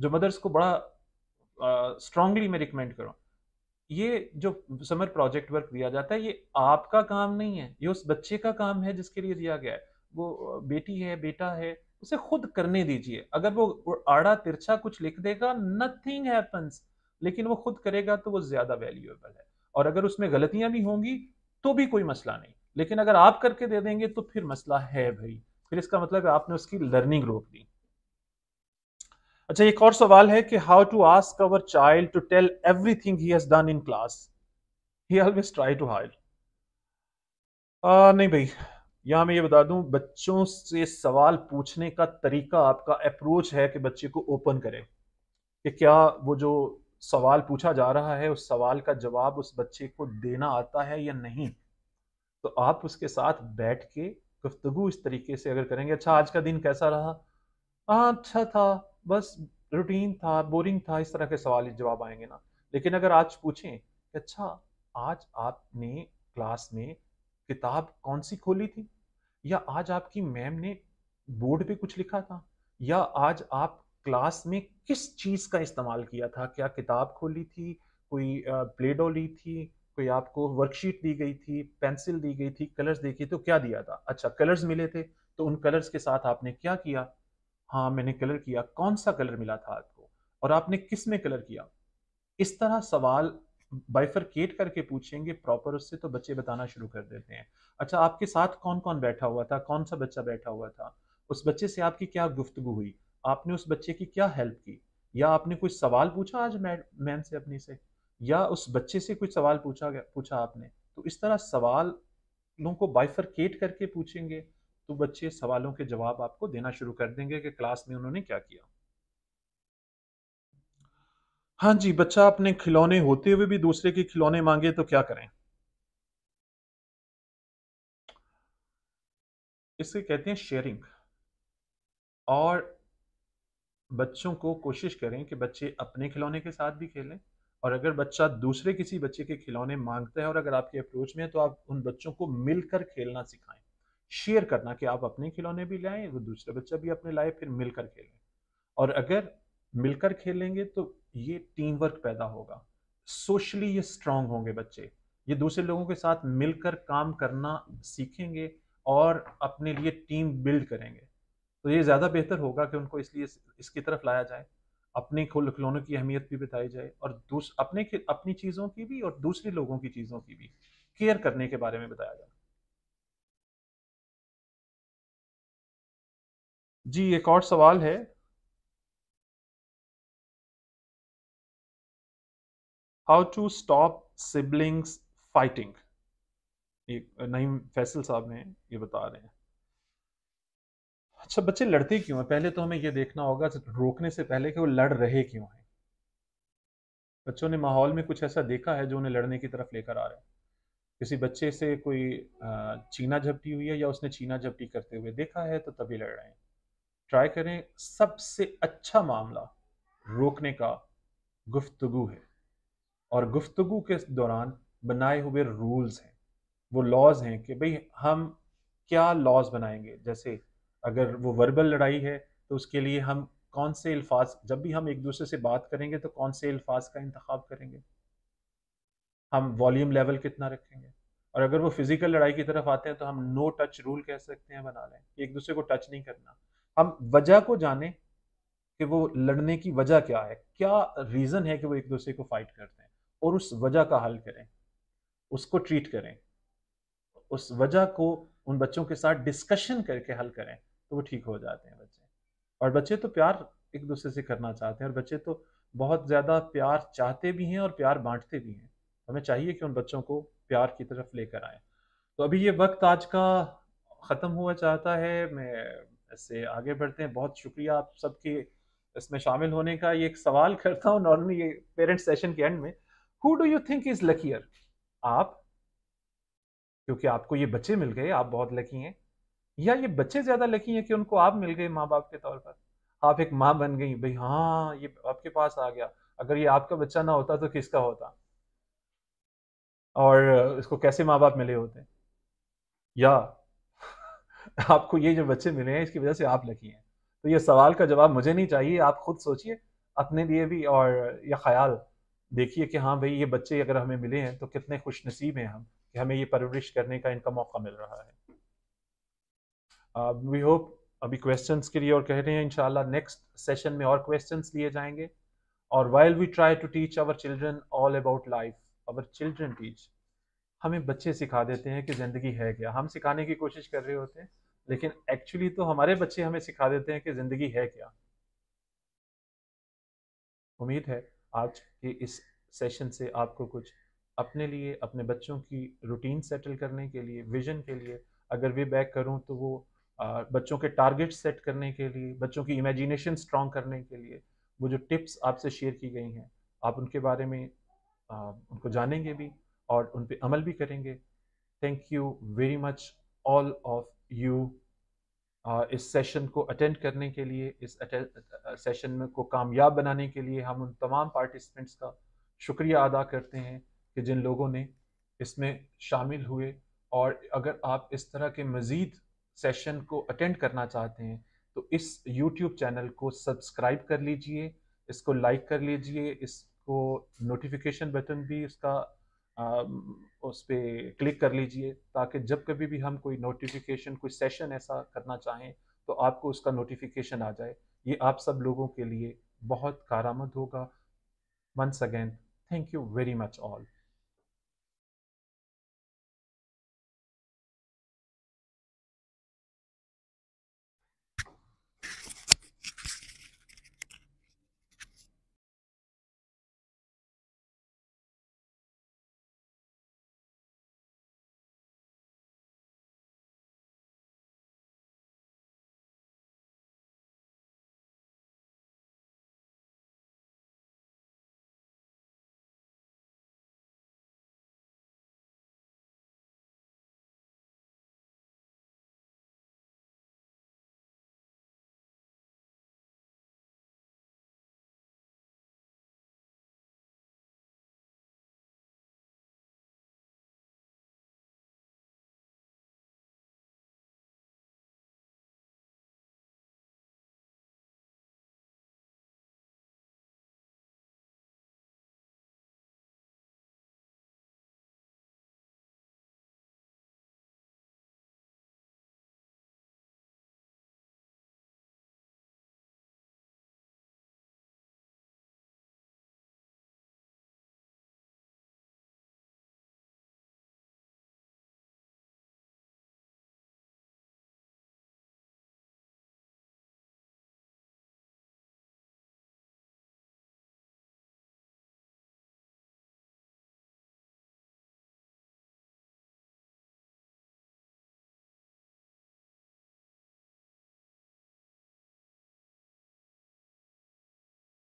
जो मदर्स को बड़ा स्ट्रांगली मैं रिकमेंड करूँ ये जो समर प्रोजेक्ट वर्क दिया जाता है ये आपका काम नहीं है ये उस बच्चे का काम है जिसके लिए दिया गया है वो बेटी है बेटा है उसे खुद करने दीजिए अगर वो आड़ा तिरछा कुछ लिख देगा नथिंग हैपन्स लेकिन वो खुद करेगा तो वो ज्यादा वैल्यूएबल है और अगर उसमें गलतियां भी होंगी तो भी कोई मसला नहीं लेकिन अगर आप करके दे देंगे तो फिर मसला है भाई फिर इसका मतलब है आपने उसकी लर्निंग रोक दी अच्छा एक और सवाल है कि how to ask our child to tell everything he has done in class he always try to hide नहीं भाई यहाँ मैं ये बता दूं बच्चों से सवाल पूछने का तरीका आपका अप्रोच है कि बच्चे को ओपन करें कि क्या वो जो सवाल पूछा जा रहा है उस सवाल का जवाब उस बच्चे को देना आता है या नहीं तो आप उसके साथ बैठ के गुफ्तगु इस तरीके से अगर करेंगे अच्छा आज का दिन कैसा रहा हाँ अच्छा था बस रूटीन था बोरिंग था इस तरह के सवाल जवाब आएंगे ना लेकिन अगर आज पूछें कि अच्छा आज आपने क्लास में किताब कौन सी खोली थी या आज आपकी मैम ने बोर्ड पे कुछ लिखा था या आज आप क्लास में किस चीज़ का इस्तेमाल किया था क्या किताब खोली थी कोई प्लेडो ली थी कोई आपको वर्कशीट दी गई थी पेंसिल दी गई थी कलर्स देखे तो क्या दिया था अच्छा कलर्स मिले थे तो उन कलर्स के साथ आपने क्या किया हाँ मैंने कलर किया कौन सा कलर मिला था आपको और आपने किस में कलर किया इस तरह सवाल बाइफरकेट करके पूछेंगे प्रॉपर उससे तो बच्चे बताना शुरू कर देते हैं अच्छा आपके साथ कौन कौन बैठा हुआ था कौन सा बच्चा बैठा हुआ था उस बच्चे से आपकी क्या गुफ्तगु हुई आपने उस बच्चे की क्या हेल्प की या आपने कोई सवाल पूछा आज मैम से अपनी से या उस बच्चे से कुछ सवाल पूछा गया पूछा आपने तो इस तरह सवालों को बाइफरकेट करके पूछेंगे तो बच्चे सवालों के जवाब आपको देना शुरू कर देंगे कि क्लास में उन्होंने क्या किया हाँ जी बच्चा अपने खिलौने होते हुए भी दूसरे के खिलौने मांगे तो क्या करें इसे कहते हैं शेयरिंग और बच्चों को कोशिश करें कि बच्चे अपने खिलौने के साथ भी खेलें और अगर बच्चा दूसरे किसी बच्चे के खिलौने मांगता है और अगर आपके अप्रोच में है तो आप उन बच्चों को मिलकर खेलना सिखाएं शेयर करना कि आप अपने खिलौने भी लाएं वो दूसरा बच्चा भी अपने लाए फिर मिलकर खेलें और अगर मिलकर खेलेंगे तो ये टीम वर्क पैदा होगा सोशली ये स्ट्रांग होंगे बच्चे ये दूसरे लोगों के साथ मिलकर काम करना सीखेंगे और अपने लिए टीम बिल्ड करेंगे तो ये ज़्यादा बेहतर होगा कि उनको इसलिए इसकी तरफ लाया जाए अपने खिलौनों की अहमियत भी बताई जाए और दूस अपने अपनी चीज़ों की भी और दूसरे लोगों की चीज़ों की भी केयर करने के बारे में बताया जाए जी एक और सवाल है how to stop siblings fighting Naeem Faisal साहब ने ये बता रहे हैं अच्छा बच्चे लड़ते क्यों है पहले तो हमें ये देखना होगा रोकने से पहले कि वो लड़ रहे क्यों हैं बच्चों ने माहौल में कुछ ऐसा देखा है जो उन्हें लड़ने की तरफ लेकर आ रहे हैं किसी बच्चे से कोई चीना झपटी हुई है या उसने चीना झपटी करते हुए देखा है तो तभी लड़ रहे हैं ट्राई करें सबसे अच्छा मामला रोकने का गुफ्तगु है और गुफ्तगु के दौरान बनाए हुए रूल्स हैं वो लॉज हैं कि भाई हम क्या लॉज बनाएंगे जैसे अगर वो वर्बल लड़ाई है तो उसके लिए हम कौन से अल्फाज जब भी हम एक दूसरे से बात करेंगे तो कौन से अल्फाज का इंतखब करेंगे हम वॉल्यूम लेवल कितना रखेंगे और अगर वो फिजिकल लड़ाई की तरफ आते हैं तो हम नो टच रूल कह सकते हैं बना लें एक दूसरे को टच नहीं करना हम वजह को जाने कि वो लड़ने की वजह क्या है क्या रीज़न है कि वो एक दूसरे को फाइट करते हैं और उस वजह का हल करें उसको ट्रीट करें उस वजह को उन बच्चों के साथ डिस्कशन करके हल करें तो वो ठीक हो जाते हैं बच्चे और बच्चे तो प्यार एक दूसरे से करना चाहते हैं और बच्चे तो बहुत ज़्यादा प्यार चाहते भी हैं और प्यार बांटते भी हैं हमें चाहिए कि उन बच्चों को प्यार की तरफ लेकर आए तो अभी ये वक्त आज का ख़त्म हुआ चाहता है मैं से आगे बढ़ते हैं बहुत शुक्रिया आप सबके इसमें शामिल होने का ये एक सवाल करता हूँ नॉर्मली ये पेरेंट्स सेशन के एंड में who do you think is luckier आप क्योंकि आपको ये बच्चे मिल गए आप बहुत लकी हैं या ये बच्चे ज्यादा लकी हैं कि उनको आप मिल गए माँ बाप के तौर पर आप एक माँ बन गई भाई हाँ ये आपके पास आ गया अगर ये आपका बच्चा ना होता तो किसका होता और इसको कैसे माँ बाप मिले होते या आपको ये जो बच्चे मिले हैं इसकी वजह से आप लकी हैं तो ये सवाल का जवाब मुझे नहीं चाहिए आप खुद सोचिए अपने लिए भी और यह ख्याल देखिए कि हाँ भाई ये बच्चे अगर हमें मिले हैं तो कितने खुश नसीब हैं हम कि हमें ये परवरिश करने का इनका मौका मिल रहा है वी uh, होप अभी क्वेश्चन के लिए और कह रहे हैं इनशाला नेक्स्ट सेशन में और क्वेश्चन लिए जाएंगे और while we try to teach our children all about life our children teach हमें बच्चे सिखा देते हैं कि ज़िंदगी है क्या हम सिखाने की कोशिश कर रहे होते हैं लेकिन एक्चुअली तो हमारे बच्चे हमें सिखा देते हैं कि ज़िंदगी है क्या उम्मीद है आज के इस सेशन से आपको कुछ अपने लिए अपने बच्चों की रूटीन सेटल करने के लिए विजन के लिए अगर वे बैक करूं तो वो आ, बच्चों के टारगेट सेट करने के लिए बच्चों की इमेजिनेशन स्ट्रॉन्ग करने के लिए वो जो टिप्स आपसे शेयर की गई हैं आप उनके बारे में आ, उनको जानेंगे भी और उन पर अमल भी करेंगे thank you very much all of you इस सेशन को अटेंड करने के लिए इस सेशन में को कामयाब बनाने के लिए हम उन तमाम पार्टिसिपेंट्स का शुक्रिया अदा करते हैं कि जिन लोगों ने इसमें शामिल हुए और अगर आप इस तरह के मज़ीद सेशन को अटेंड करना चाहते हैं तो इस यूट्यूब चैनल को सब्सक्राइब कर लीजिए इसको लाइक कर लीजिए इसको नोटिफिकेशन बटन भी इसका उस पर क्लिक कर लीजिए ताकि जब कभी भी हम कोई नोटिफिकेशन कोई सेशन ऐसा करना चाहें तो आपको उसका नोटिफिकेशन आ जाए ये आप सब लोगों के लिए बहुत कारामद होगा once again thank you very much all